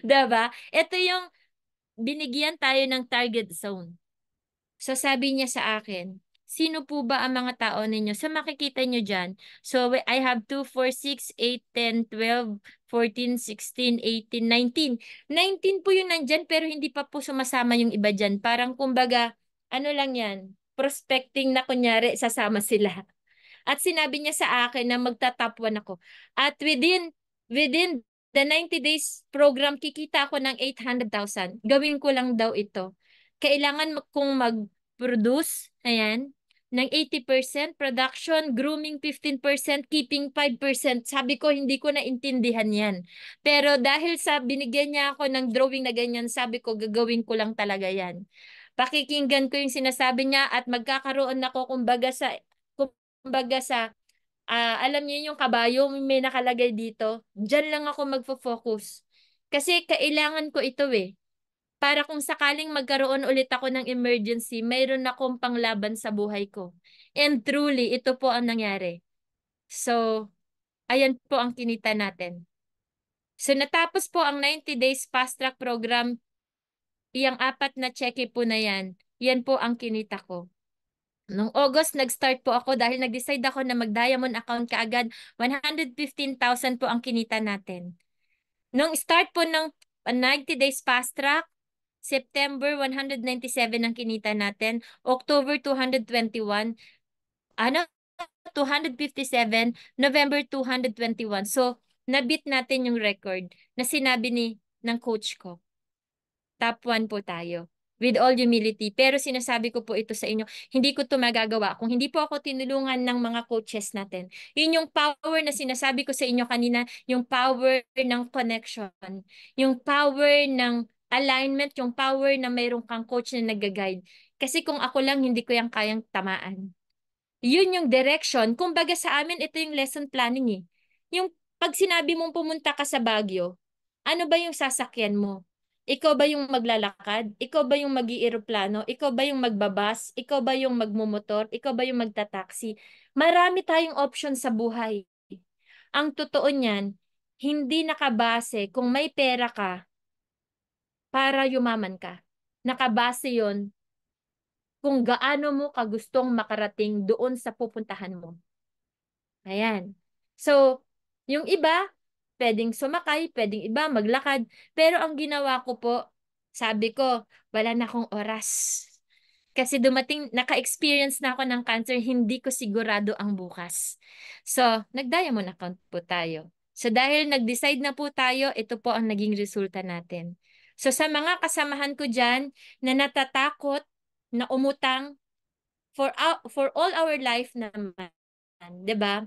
diba? Ito yung binigyan tayo ng target zone. So sabi niya sa akin, Sino po ba ang mga tao ninyo? So makikita nyo dyan. So I have 2, 4, 6, 8, 10, 12, 14, 16, 18, 19. 19 po yun nandyan pero hindi pa po sumasama yung iba dyan. Parang kumbaga, ano lang yan, prospecting na kunyari sasama sila. At sinabi niya sa akin na magtatapuan ako. At within within the 90 days program kikita ako ng 800,000. Gawin ko lang daw ito. Kailangan kong mag-produce, ayan, ng 80%, production, grooming 15%, keeping 5%. Sabi ko, hindi ko naintindihan yan. Pero dahil sa binigyan niya ako ng drawing na ganyan, sabi ko, gagawin ko lang talaga yan. Pakikinggan ko yung sinasabi niya at magkakaroon ako kumbaga sa, kumbaga sa, uh, alam niyo yung kabayo may nakalagay dito. Diyan lang ako magfo-focus. Kasi kailangan ko ito eh para kung sakaling magkaroon ulit ako ng emergency, mayroon akong panglaban sa buhay ko. And truly, ito po ang nangyari. So, ayan po ang kinita natin. So, natapos po ang 90 days fast track program. Iyang apat na check po na yan. Yan po ang kinita ko. Noong August, nag-start po ako dahil nag-decide ako na mag-diamond account kaagad. 115,000 po ang kinita natin. Noong start po ng 90 days fast track, September 197 ang kinita natin, October 221, ano 257, November 221. So, nabit natin yung record na sinabi ni ng coach ko. Top 1 po tayo with all humility. Pero sinasabi ko po ito sa inyo, hindi ko ito magagawa kung hindi po ako tinulungan ng mga coaches natin. Yun yung power na sinasabi ko sa inyo kanina, yung power ng connection, yung power ng alignment, yung power na mayroon kang coach na nag-guide. Kasi kung ako lang, hindi ko yung kayang tamaan. Yun yung direction. Kumbaga sa amin, ito yung lesson planning eh. Yung pag sinabi mong pumunta ka sa Baguio, ano ba yung sasakyan mo? Ikaw ba yung maglalakad? Ikaw ba yung mag eroplano Ikaw ba yung magbabas? Ikaw ba yung magmumotor? Ikaw ba yung magta-taxi? Marami tayong option sa buhay. Ang totoo niyan, hindi nakabase kung may pera ka para yumaman ka. Nakabase yon kung gaano mo kagustong makarating doon sa pupuntahan mo. Ayan. So, yung iba, pwedeng sumakay, pwedeng iba, maglakad. Pero ang ginawa ko po, sabi ko, wala na akong oras. Kasi dumating, naka-experience na ako ng cancer, hindi ko sigurado ang bukas. So, nag-diamond account po tayo. So, dahil nag-decide na po tayo, ito po ang naging resulta natin. So sa mga kasamahan ko dyan na natatakot na umutang for, out, for all our life naman, 'di ba?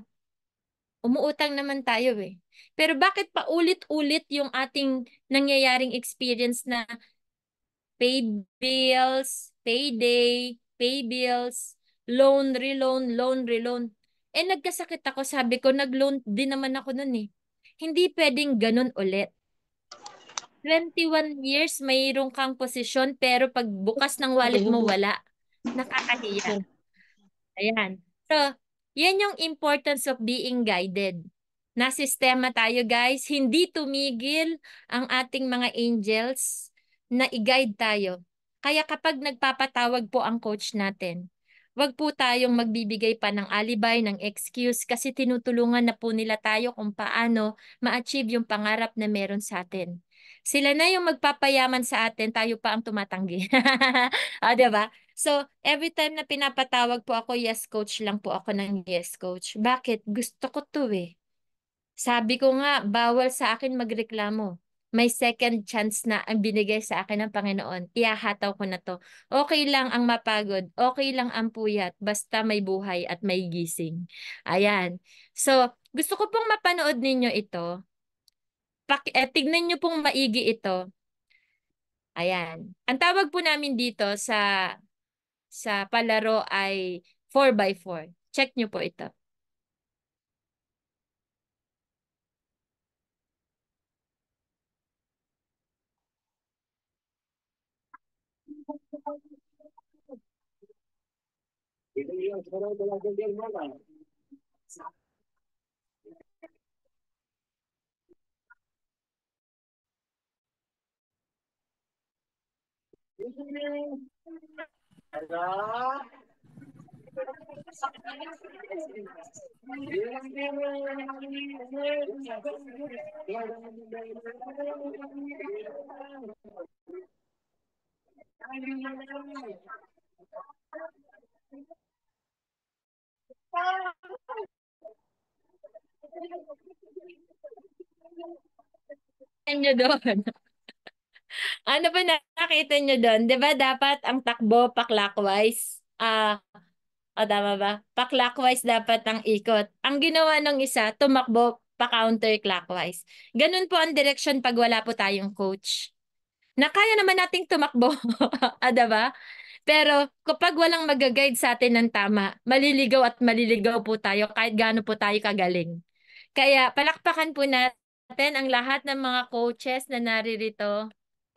Umuutang naman tayo eh. Pero bakit paulit-ulit yung ating nangyayaring experience na pay bills, payday, pay bills, loan, reloan, loan, reloan. Eh nagkasakit ako, sabi ko, nag-loan din naman ako nun eh. Hindi pwedeng ganun ulit. 21 years mayroon kang posisyon pero pag bukas ng wallet mo wala. Nakakahiya. Ayan. So, yan yung importance of being guided. Na sistema tayo guys, hindi tumigil ang ating mga angels na i-guide tayo. Kaya kapag nagpapatawag po ang coach natin, wag po tayong magbibigay pa ng alibay, ng excuse kasi tinutulungan na po nila tayo kung paano ma-achieve yung pangarap na meron sa atin. Sila na yung magpapayaman sa atin, tayo pa ang tumatanggi. ah, ba? So, every time na pinapatawag po ako, yes coach lang po ako ng yes coach. Bakit? Gusto ko to eh. Sabi ko nga, bawal sa akin magreklamo. May second chance na ang binigay sa akin ng Panginoon. Iahataw ko na to. Okay lang ang mapagod. Okay lang ang puyat. Basta may buhay at may gising. Ayan. So, gusto ko pong mapanood ninyo ito Pak eh, tignan nyo pong maigi ito. Ayan. Ang tawag po namin dito sa sa palaro ay 4x4. Check nyo po ito. Thank you. Kayaknya doang. ano ba nakita nyo doon? Di ba dapat ang takbo pa-clockwise? Ah, uh, ah, o oh, tama ba? Pa-clockwise dapat ang ikot. Ang ginawa ng isa, tumakbo pa-counterclockwise. Ganun po ang direction pag wala po tayong coach. Na kaya naman nating tumakbo. ah, diba? Pero kapag walang magaguide sa atin ng tama, maliligaw at maliligaw po tayo kahit gaano po tayo kagaling. Kaya palakpakan po natin ang lahat ng mga coaches na naririto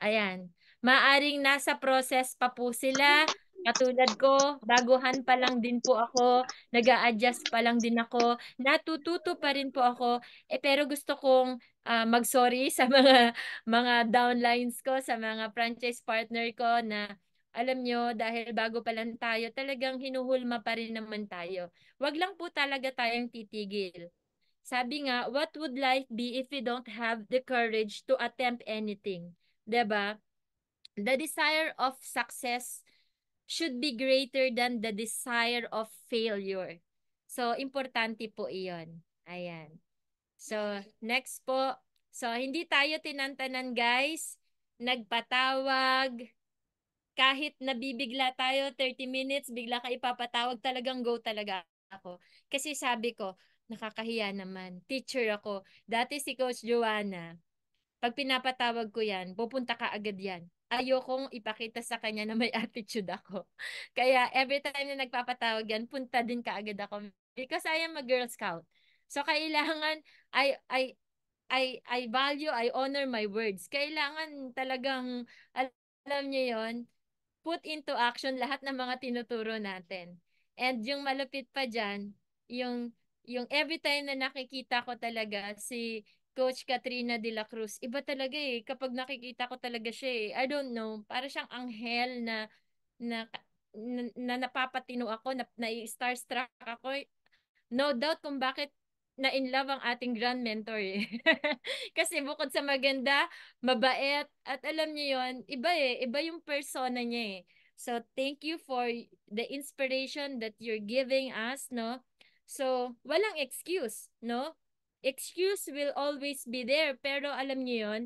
Ayan. Maaring nasa process pa po sila. Katulad ko, baguhan pa lang din po ako, nag adjust pa lang din ako, natututo pa rin po ako, eh, pero gusto kong uh, mag-sorry sa mga, mga downlines ko, sa mga franchise partner ko na alam nyo, dahil bago pa lang tayo, talagang hinuhulma pa rin naman tayo. Huwag lang po talaga tayong titigil. Sabi nga, what would life be if we don't have the courage to attempt anything? 'Diba? The desire of success should be greater than the desire of failure. So, importante po iyon. Ayan. So, next po. So, hindi tayo tinantanan guys. Nagpatawag. Kahit nabibigla tayo, 30 minutes, bigla ka ipapatawag, talagang go talaga ako. Kasi sabi ko, nakakahiya naman. Teacher ako. Dati si Coach Joanna, pag pinapatawag ko yan, pupunta ka agad yan. Ayokong ipakita sa kanya na may attitude ako. Kaya every time na nagpapatawag yan, punta din ka agad ako. Because I am a Girl Scout. So kailangan, I, I, I, I value, I honor my words. Kailangan talagang, alam niyo yon put into action lahat ng mga tinuturo natin. And yung malupit pa dyan, yung, yung every time na nakikita ko talaga si Coach Katrina de la Cruz. Iba talaga eh. Kapag nakikita ko talaga siya eh. I don't know. Para siyang anghel na na, na, na napapatino ako, na, na starstruck ako. No doubt kung bakit na in love ang ating grand mentor eh. Kasi bukod sa maganda, mabait, at alam niyo yon iba eh, iba yung persona niya eh. So thank you for the inspiration that you're giving us, no? So walang excuse, no? excuse will always be there pero alam niyo yon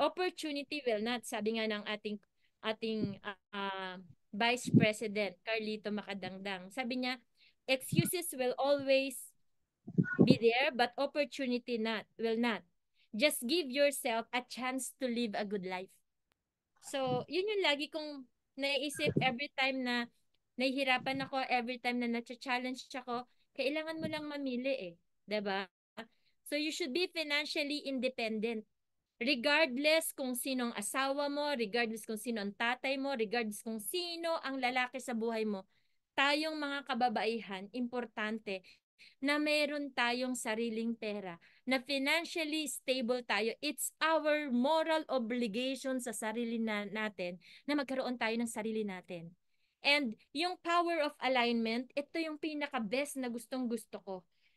opportunity will not sabi nga ng ating ating uh, vice president Carlito Macadangdang sabi niya excuses will always be there but opportunity not will not just give yourself a chance to live a good life so yun yung lagi kong naiisip every time na nahihirapan ako every time na na-challenge ako kailangan mo lang mamili eh 'di ba So you should be financially independent. Regardless kung sino ang asawa mo, regardless kung sino ang tatay mo, regardless kung sino ang lalaki sa buhay mo, tayong mga kababaihan, importante na meron tayong sariling pera, na financially stable tayo. It's our moral obligation sa sarili na natin na magkaroon tayo ng sarili natin. And yung power of alignment, ito yung pinaka-best na gustong gusto ko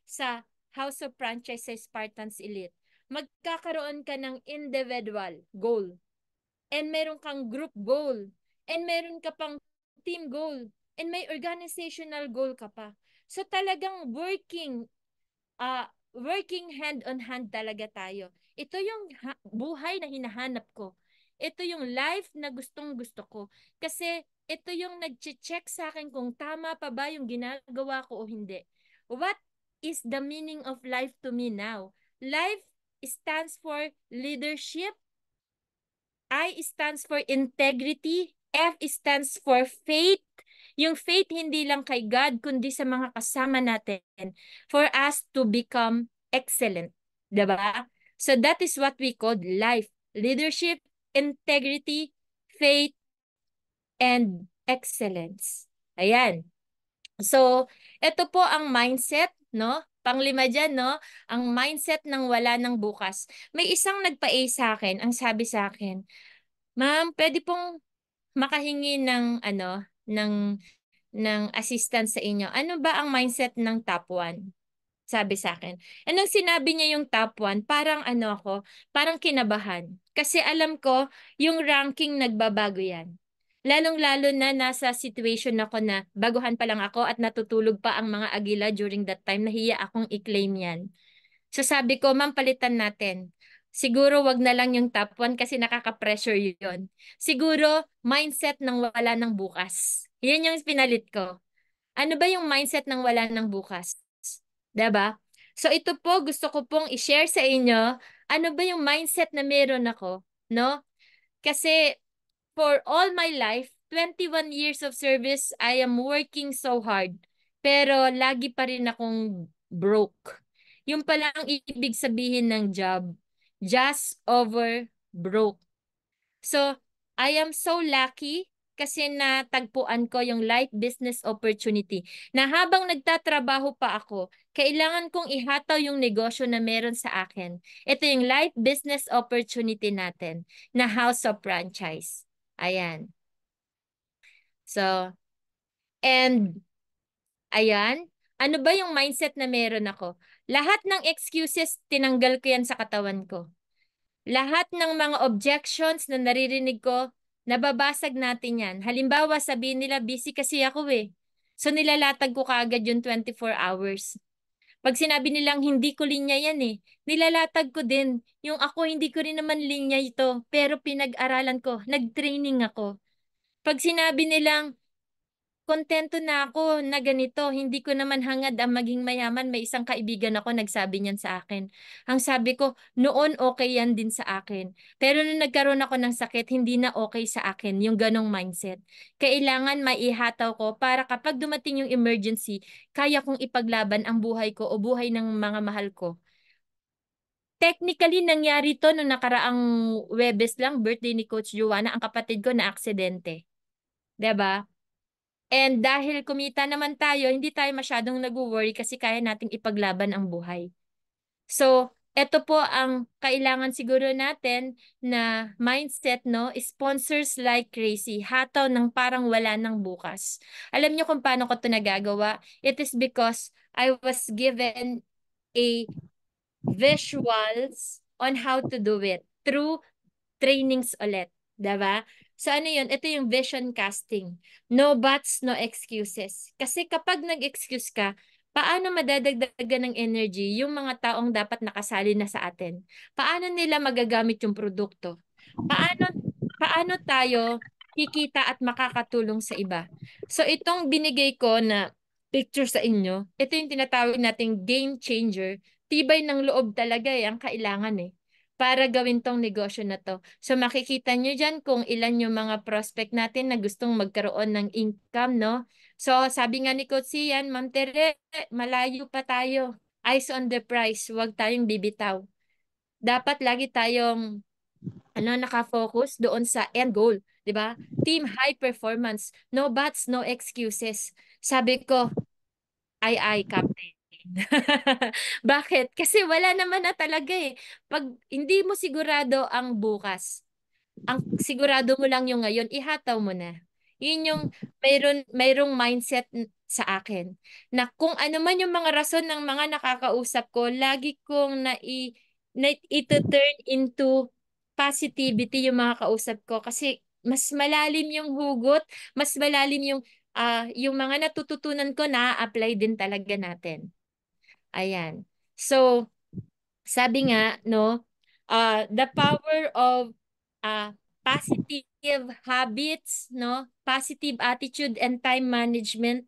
sa House of Franchise sa Spartans Elite, magkakaroon ka ng individual goal. And meron kang group goal. And meron ka pang team goal. And may organizational goal ka pa. So talagang working uh, working hand on hand talaga tayo. Ito yung buhay na hinahanap ko. Ito yung life na gustong gusto ko. Kasi ito yung nag-check sa akin kung tama pa ba yung ginagawa ko o hindi. What is the meaning of life to me now. Life stands for leadership. I stands for integrity. F stands for faith. Yung faith hindi lang kay God, kundi sa mga kasama natin for us to become excellent. Diba? So that is what we call life. Leadership, integrity, faith, and excellence. Ayan. So, ito po ang mindset no? Panglima dyan, no? Ang mindset ng wala ng bukas. May isang nagpa-A sa akin, ang sabi sa akin, Ma'am, pwede pong makahingi ng, ano, ng, ng assistance sa inyo. Ano ba ang mindset ng top 1? Sabi sa akin. And nung sinabi niya yung top 1, parang ano ako, parang kinabahan. Kasi alam ko, yung ranking nagbabago yan. Lalong-lalo na nasa situation ako na baguhan pa lang ako at natutulog pa ang mga agila during that time. Nahiya akong i-claim yan. So sabi ko, ma'am, palitan natin. Siguro wag na lang yung top 1 kasi nakaka-pressure yun. Siguro mindset ng wala ng bukas. Yan yung pinalit ko. Ano ba yung mindset ng wala ng bukas? 'Di ba? So ito po gusto ko pong i-share sa inyo ano ba yung mindset na meron ako, no? Kasi for all my life, 21 years of service, I am working so hard. Pero lagi pa rin akong broke. Yung pala ang ibig sabihin ng job. Just over broke. So, I am so lucky kasi natagpuan ko yung life business opportunity na habang nagtatrabaho pa ako, kailangan kong ihataw yung negosyo na meron sa akin. Ito yung life business opportunity natin na house of franchise. Ayan. So, and, ayan, ano ba yung mindset na meron ako? Lahat ng excuses, tinanggal ko yan sa katawan ko. Lahat ng mga objections na naririnig ko, nababasag natin yan. Halimbawa, sabihin nila, busy kasi ako eh. So nilalatag ko kaagad yung 24 hours. Pag sinabi nilang hindi ko linya yan eh, nilalatag ko din. Yung ako hindi ko rin naman linya ito, pero pinag-aralan ko, nag-training ako. Pag sinabi nilang kontento na ako na ganito. Hindi ko naman hangad ang maging mayaman. May isang kaibigan ako nagsabi niyan sa akin. Ang sabi ko, noon okay yan din sa akin. Pero nung nagkaroon ako ng sakit, hindi na okay sa akin yung ganong mindset. Kailangan maihataw ko para kapag dumating yung emergency, kaya kong ipaglaban ang buhay ko o buhay ng mga mahal ko. Technically, nangyari to nung nakaraang Webes lang, birthday ni Coach Joanna, ang kapatid ko na aksidente. 'di ba? And dahil kumita naman tayo, hindi tayo masyadong nag-worry kasi kaya nating ipaglaban ang buhay. So, ito po ang kailangan siguro natin na mindset, no? Sponsors like crazy. Hataw ng parang wala ng bukas. Alam niyo kung paano ko ito nagagawa? It is because I was given a visuals on how to do it through trainings ulit. Diba? sa ano yun, ito yung vision casting. No buts, no excuses. Kasi kapag nag-excuse ka, paano madadagdagan ng energy yung mga taong dapat nakasali na sa atin? Paano nila magagamit yung produkto? Paano, paano tayo kikita at makakatulong sa iba? So itong binigay ko na picture sa inyo, ito yung tinatawag nating game changer. Tibay ng loob talaga eh, ang kailangan eh para gawin tong negosyo na to. So makikita nyo dyan kung ilan yung mga prospect natin na gustong magkaroon ng income, no? So sabi nga ni Coach Ian, Ma'am Tere, malayo pa tayo. Eyes on the price, wag tayong bibitaw. Dapat lagi tayong ano nakafocus doon sa end goal, 'di ba? Team high performance, no buts, no excuses. Sabi ko, ay ay captain. Bakit? Kasi wala naman na talaga eh. Pag hindi mo sigurado ang bukas, ang sigurado mo lang yung ngayon, ihataw mo na. Yun yung mayroon, mayroong mindset sa akin. Na kung ano man yung mga rason ng mga nakakausap ko, lagi kong nai, na ito turn into positivity yung mga kausap ko kasi mas malalim yung hugot, mas malalim yung uh, yung mga natututunan ko na apply din talaga natin. Ayan. So, sabi nga, no, uh, the power of uh, positive habits, no, positive attitude and time management,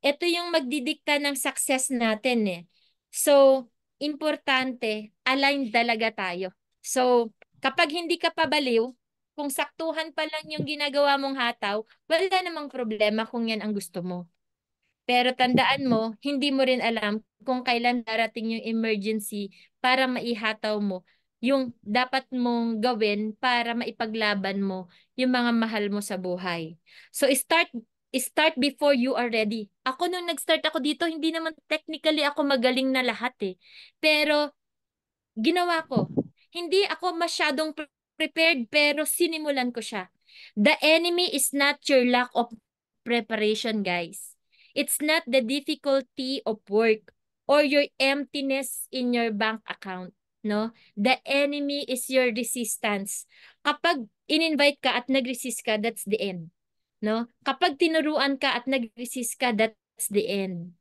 ito yung magdidikta ng success natin eh. So, importante, align talaga tayo. So, kapag hindi ka pabaliw, kung saktuhan pa lang yung ginagawa mong hataw, wala namang problema kung yan ang gusto mo. Pero tandaan mo, hindi mo rin alam kung kailan darating yung emergency para maihataw mo yung dapat mong gawin para maipaglaban mo yung mga mahal mo sa buhay. So start start before you are ready. Ako nung nag-start ako dito, hindi naman technically ako magaling na lahat eh. Pero ginawa ko. Hindi ako masyadong prepared pero sinimulan ko siya. The enemy is not your lack of preparation, guys. It's not the difficulty of work or your emptiness in your bank account, no? The enemy is your resistance. Kapag in-invite ka at nag-resist ka, that's the end, no? Kapag tinuruan ka at nag-resist ka, that's the end.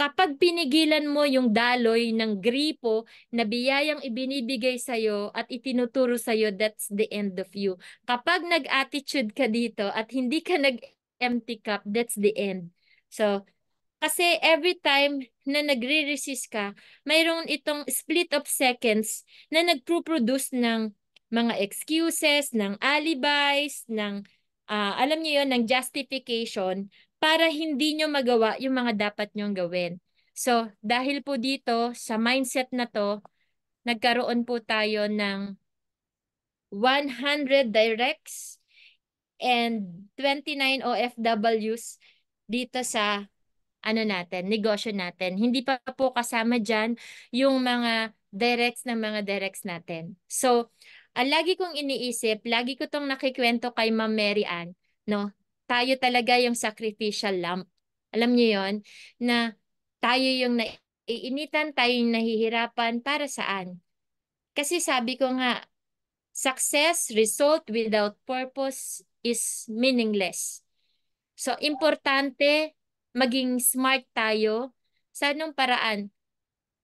Kapag pinigilan mo yung daloy ng gripo na biyayang ibinibigay sa iyo at itinuturo sa iyo that's the end of you. Kapag nag-attitude ka dito at hindi ka nag-empty cup, that's the end. So, kasi every time na nagre-resist ka, mayroon itong split of seconds na nagpro-produce ng mga excuses, ng alibis, ng uh, alam niyo yon ng justification para hindi nyo magawa yung mga dapat nyong gawin. So, dahil po dito sa mindset na to, nagkaroon po tayo ng 100 directs and 29 OFWs dito sa ano natin, negosyo natin. Hindi pa po kasama dyan yung mga directs ng mga directs natin. So, uh, lagi kong iniisip, lagi ko tong nakikwento kay Ma'am Mary Ann, no? Tayo talaga yung sacrificial lamb. Alam niyo yon na tayo yung naiinitan, tayo yung nahihirapan para saan? Kasi sabi ko nga, success, result without purpose is meaningless. So, importante maging smart tayo sa anong paraan.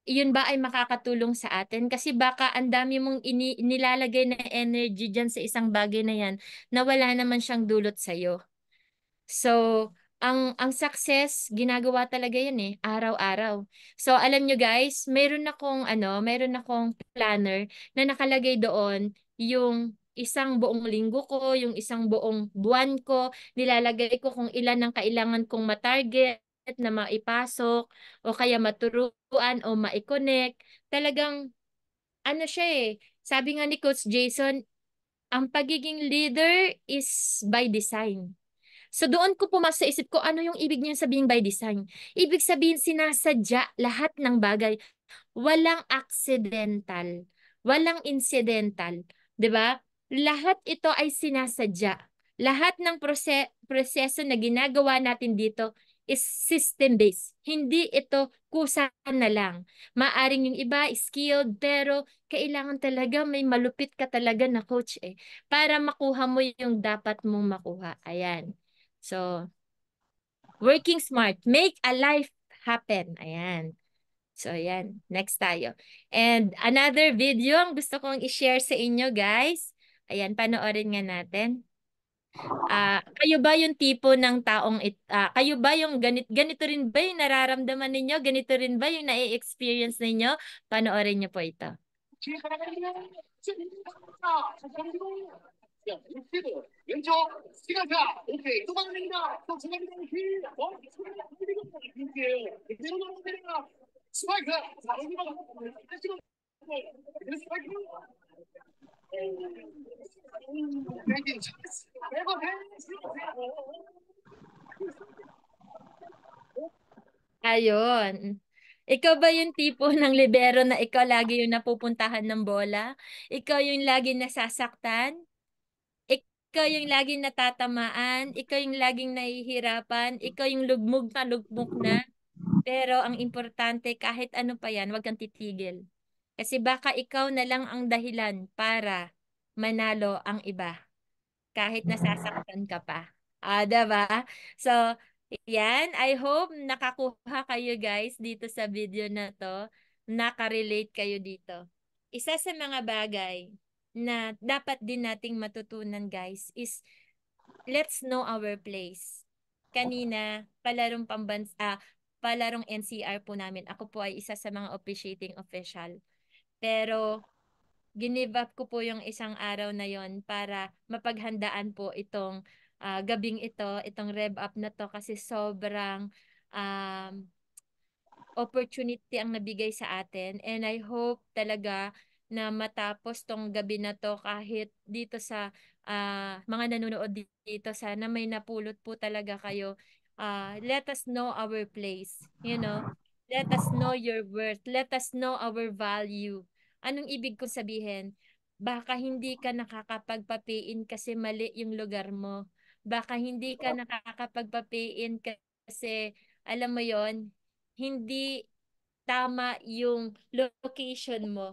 Yun ba ay makakatulong sa atin? Kasi baka ang dami mong ini- nilalagay na energy dyan sa isang bagay na yan na wala naman siyang dulot sa'yo. So, ang ang success ginagawa talaga 'yan eh araw-araw. So alam nyo guys, meron na akong ano, meron na akong planner na nakalagay doon yung isang buong linggo ko, yung isang buong buwan ko, nilalagay ko kung ilan ang kailangan kong matarget na maipasok o kaya maturuan o maikonnect. Talagang ano siya eh, sabi nga ni Coach Jason, ang pagiging leader is by design. So doon ko pumasok sa isip ko ano yung ibig niya sabihin by design. Ibig sabihin sinasadya lahat ng bagay. Walang accidental. Walang incidental. 'Di ba? lahat ito ay sinasadya. Lahat ng prose- proseso na ginagawa natin dito is system-based. Hindi ito kusa na lang. Maaring yung iba skilled, pero kailangan talaga may malupit ka talaga na coach eh. Para makuha mo yung dapat mong makuha. Ayan. So, working smart. Make a life happen. Ayan. So, ayan. Next tayo. And another video ang gusto kong i-share sa inyo, guys. Ayan, panoorin nga natin. Uh, kayo ba yung tipo ng taong it, uh, kayo ba yung ganit, ganito rin ba yung nararamdaman ninyo? Ganito rin ba yung na experience ninyo? Panoorin niyo po ito. Ayun. Ikaw ba yung tipo ng libero na ikaw lagi yung napupuntahan ng bola? Ikaw yung lagi nasasaktan? Ikaw yung laging natatamaan? Ikaw yung laging nahihirapan? Ikaw yung lugmog na lugmog na? Pero ang importante, kahit ano pa yan, huwag kang titigil. Kasi baka ikaw na lang ang dahilan para manalo ang iba. Kahit nasasaktan ka pa. Ah, diba? So, yan. I hope nakakuha kayo guys dito sa video na to. Nakarelate kayo dito. Isa sa mga bagay na dapat din nating matutunan guys is let's know our place. Kanina, palarong pambans ah, palarong NCR po namin. Ako po ay isa sa mga officiating official. Pero ginive up ko po yung isang araw na yon para mapaghandaan po itong uh, gabing ito, itong rev up na to kasi sobrang um, opportunity ang nabigay sa atin and I hope talaga na matapos tong gabi na to kahit dito sa uh, mga nanonood dito sana may napulot po talaga kayo uh, let us know our place you know let us know your worth let us know our value Anong ibig kong sabihin? Baka hindi ka nakakapagpapiin kasi mali yung lugar mo. Baka hindi ka nakakapagpapiin kasi, alam mo yon hindi tama yung location mo.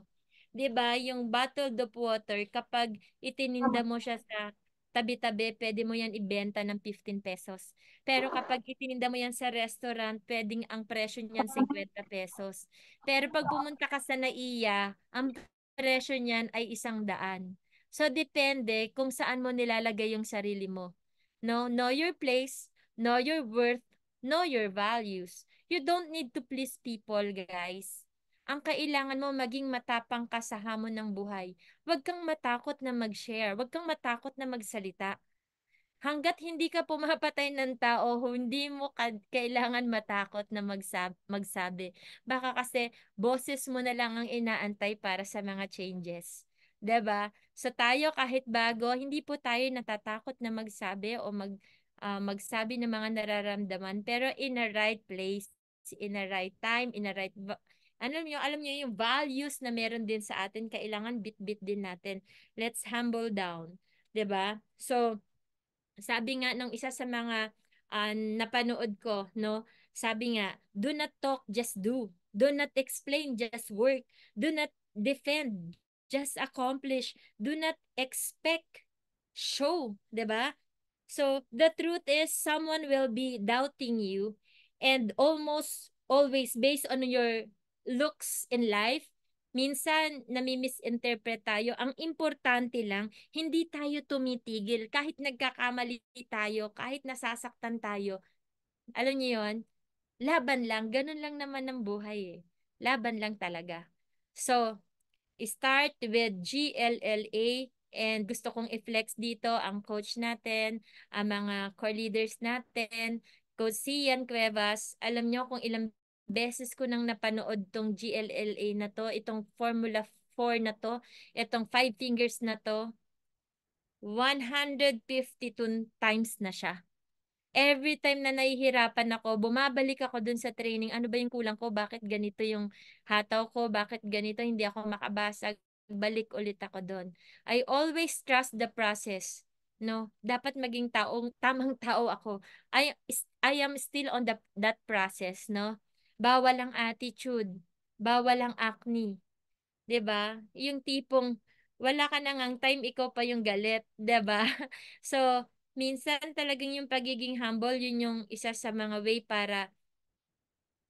'di ba? Yung bottled of water kapag itininda mo siya sa tabi-tabi, pwede mo yan ibenta ng 15 pesos. Pero kapag itininda mo yan sa restaurant, pwedeng ang presyo niyan 50 pesos. Pero pag pumunta ka sa NAIA, ang presyo niyan ay isang daan. So depende kung saan mo nilalagay yung sarili mo. No, know your place, know your worth, know your values. You don't need to please people, guys. Ang kailangan mo maging matapang ka sa hamon ng buhay. Huwag kang matakot na mag-share. Huwag kang matakot na magsalita. Hanggat hindi ka pumapatay ng tao, hindi mo ka- kailangan matakot na magsab- magsabi. Baka kasi boses mo na lang ang inaantay para sa mga changes. 'di ba? So tayo kahit bago, hindi po tayo natatakot na magsabi o mag uh, magsabi ng mga nararamdaman pero in a right place, in a right time, in a right alam niyo, alam nyo yung values na meron din sa atin, kailangan bit-bit din natin. Let's humble down. 'di ba So, sabi nga ng isa sa mga uh, napanood ko, no? Sabi nga, do not talk, just do. Do not explain, just work. Do not defend, just accomplish. Do not expect, show. 'di ba So, the truth is someone will be doubting you and almost always based on your looks in life, minsan nami-misinterpret tayo. Ang importante lang, hindi tayo tumitigil. Kahit nagkakamali tayo, kahit nasasaktan tayo. Alam niyo yon Laban lang. Ganun lang naman ang buhay eh. Laban lang talaga. So, start with GLLA and gusto kong i-flex dito ang coach natin, ang mga core leaders natin, Coach Cian Cuevas. Alam niyo kung ilang beses ko nang napanood tong GLLA na to, itong Formula 4 na to, itong Five Fingers na to, 152 times na siya. Every time na nahihirapan ako, bumabalik ako dun sa training, ano ba yung kulang ko, bakit ganito yung hataw ko, bakit ganito, hindi ako makabasag, balik ulit ako dun. I always trust the process no dapat maging taong tamang tao ako i i am still on the that process no Bawal ang attitude. Bawal ang acne. 'Di ba? Yung tipong wala ka na ngang time, ikaw pa yung galit. 'di ba? so, minsan talagang yung pagiging humble, yun yung isa sa mga way para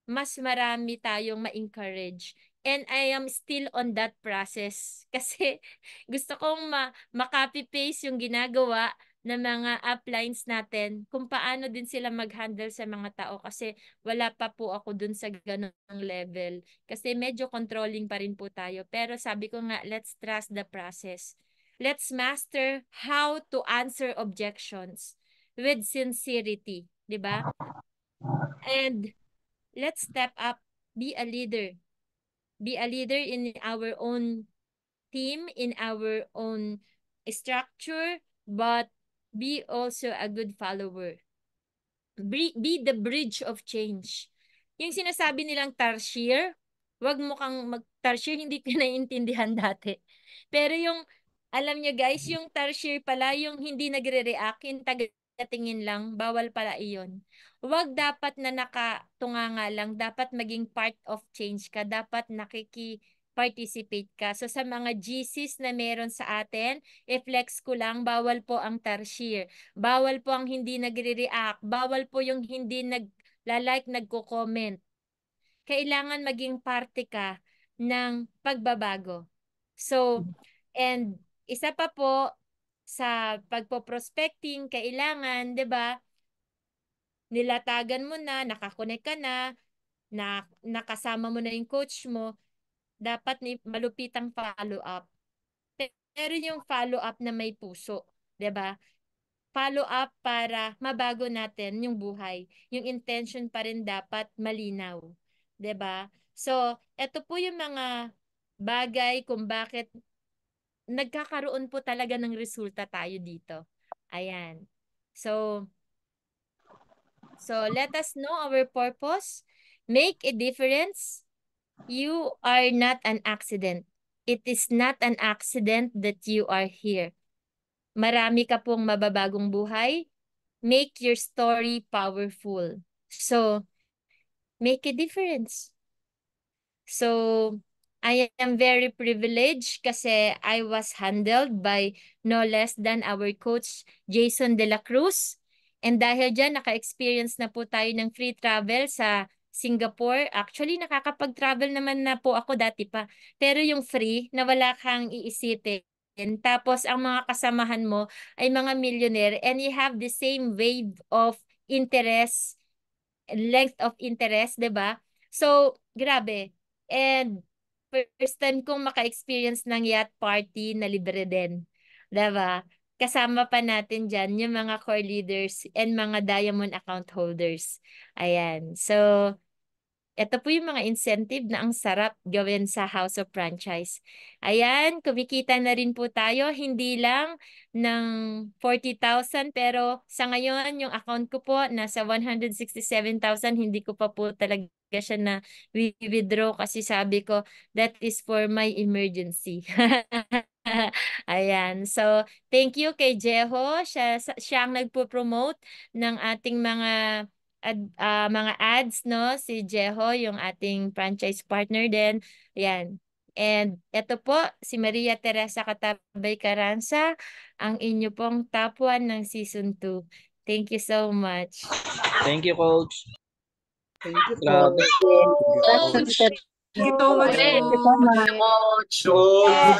mas marami tayong ma-encourage. And I am still on that process. Kasi gusto kong ma- copy paste yung ginagawa na mga uplines natin kung paano din sila mag-handle sa mga tao kasi wala pa po ako dun sa ganung level kasi medyo controlling pa rin po tayo pero sabi ko nga let's trust the process let's master how to answer objections with sincerity di ba and let's step up be a leader be a leader in our own team in our own structure but Be also a good follower. Be, be the bridge of change. Yung sinasabi nilang tarsier, wag mo kang mag-tarsier, hindi ko naiintindihan dati. Pero yung, alam nyo guys, yung tarsier pala, yung hindi nagre-react, yung tagatingin lang, bawal pala iyon. Wag dapat na nakatunganga lang, dapat maging part of change ka, dapat nakiki participate ka. So sa mga GCs na meron sa atin, i-flex ko lang, bawal po ang tarsier. Bawal po ang hindi nagre-react. Bawal po yung hindi nag-like, nagko-comment. Kailangan maging parte ka ng pagbabago. So, and isa pa po sa pagpo-prospecting, kailangan, 'di ba? Nilatagan mo na, nakakonek ka na, na nakasama mo na yung coach mo, dapat ni malupit ang follow-up. Pero yung follow-up na may puso, 'di ba? Follow-up para mabago natin yung buhay. Yung intention pa rin dapat malinaw, 'di ba? So, ito po yung mga bagay kung bakit nagkakaroon po talaga ng resulta tayo dito. Ayan. So, so let us know our purpose, make a difference, You are not an accident. It is not an accident that you are here. Marami ka pong mababagong buhay. Make your story powerful. So, make a difference. So, I am very privileged kasi I was handled by no less than our coach Jason De La Cruz. And dahil dyan, naka-experience na po tayo ng free travel sa Singapore. Actually, nakakapag-travel naman na po ako dati pa. Pero yung free, na wala kang iisipin. Tapos, ang mga kasamahan mo ay mga millionaire and you have the same wave of interest, length of interest, ba diba? So, grabe. And first time kong maka-experience ng yacht party na libre din. Diba? kasama pa natin dyan yung mga core leaders and mga diamond account holders. Ayan. So, ito po yung mga incentive na ang sarap gawin sa House of Franchise. Ayan, kumikita na rin po tayo, hindi lang ng 40,000 pero sa ngayon yung account ko po nasa 167,000, hindi ko pa po talaga siya na withdraw kasi sabi ko, that is for my emergency. Ayan. So, thank you kay Jeho. Siya, siya ang nagpo-promote ng ating mga ad, uh, mga ads, no? Si Jeho, yung ating franchise partner din. Ayan. And ito po, si Maria Teresa Katabay Caranza, ang inyo pong top 1 ng season 2. Thank you so much. Thank you, Coach. Thank you po. Grabe. so much.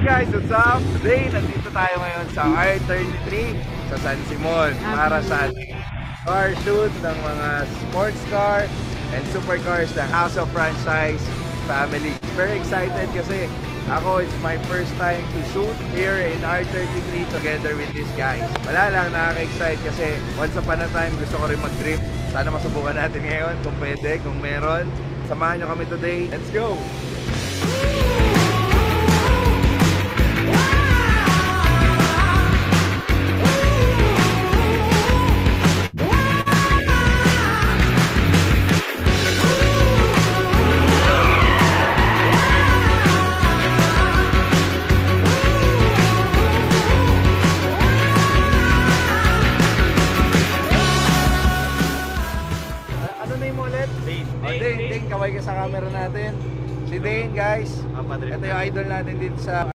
guys, what's up? Today, nandito tayo ngayon sa R33 sa San Simon para sa ating car shoot ng mga sports car and Supercars, the House of Franchise family. Very excited kasi ako, it's my first time to shoot here in R33 together with these guys. Wala lang, nakaka-excite kasi once upon a time, gusto ko rin mag-drift. Sana masubukan natin ngayon kung pwede, kung meron. Samahan nyo kami today. Let's go! Woo! guys. Ito yung idol natin din sa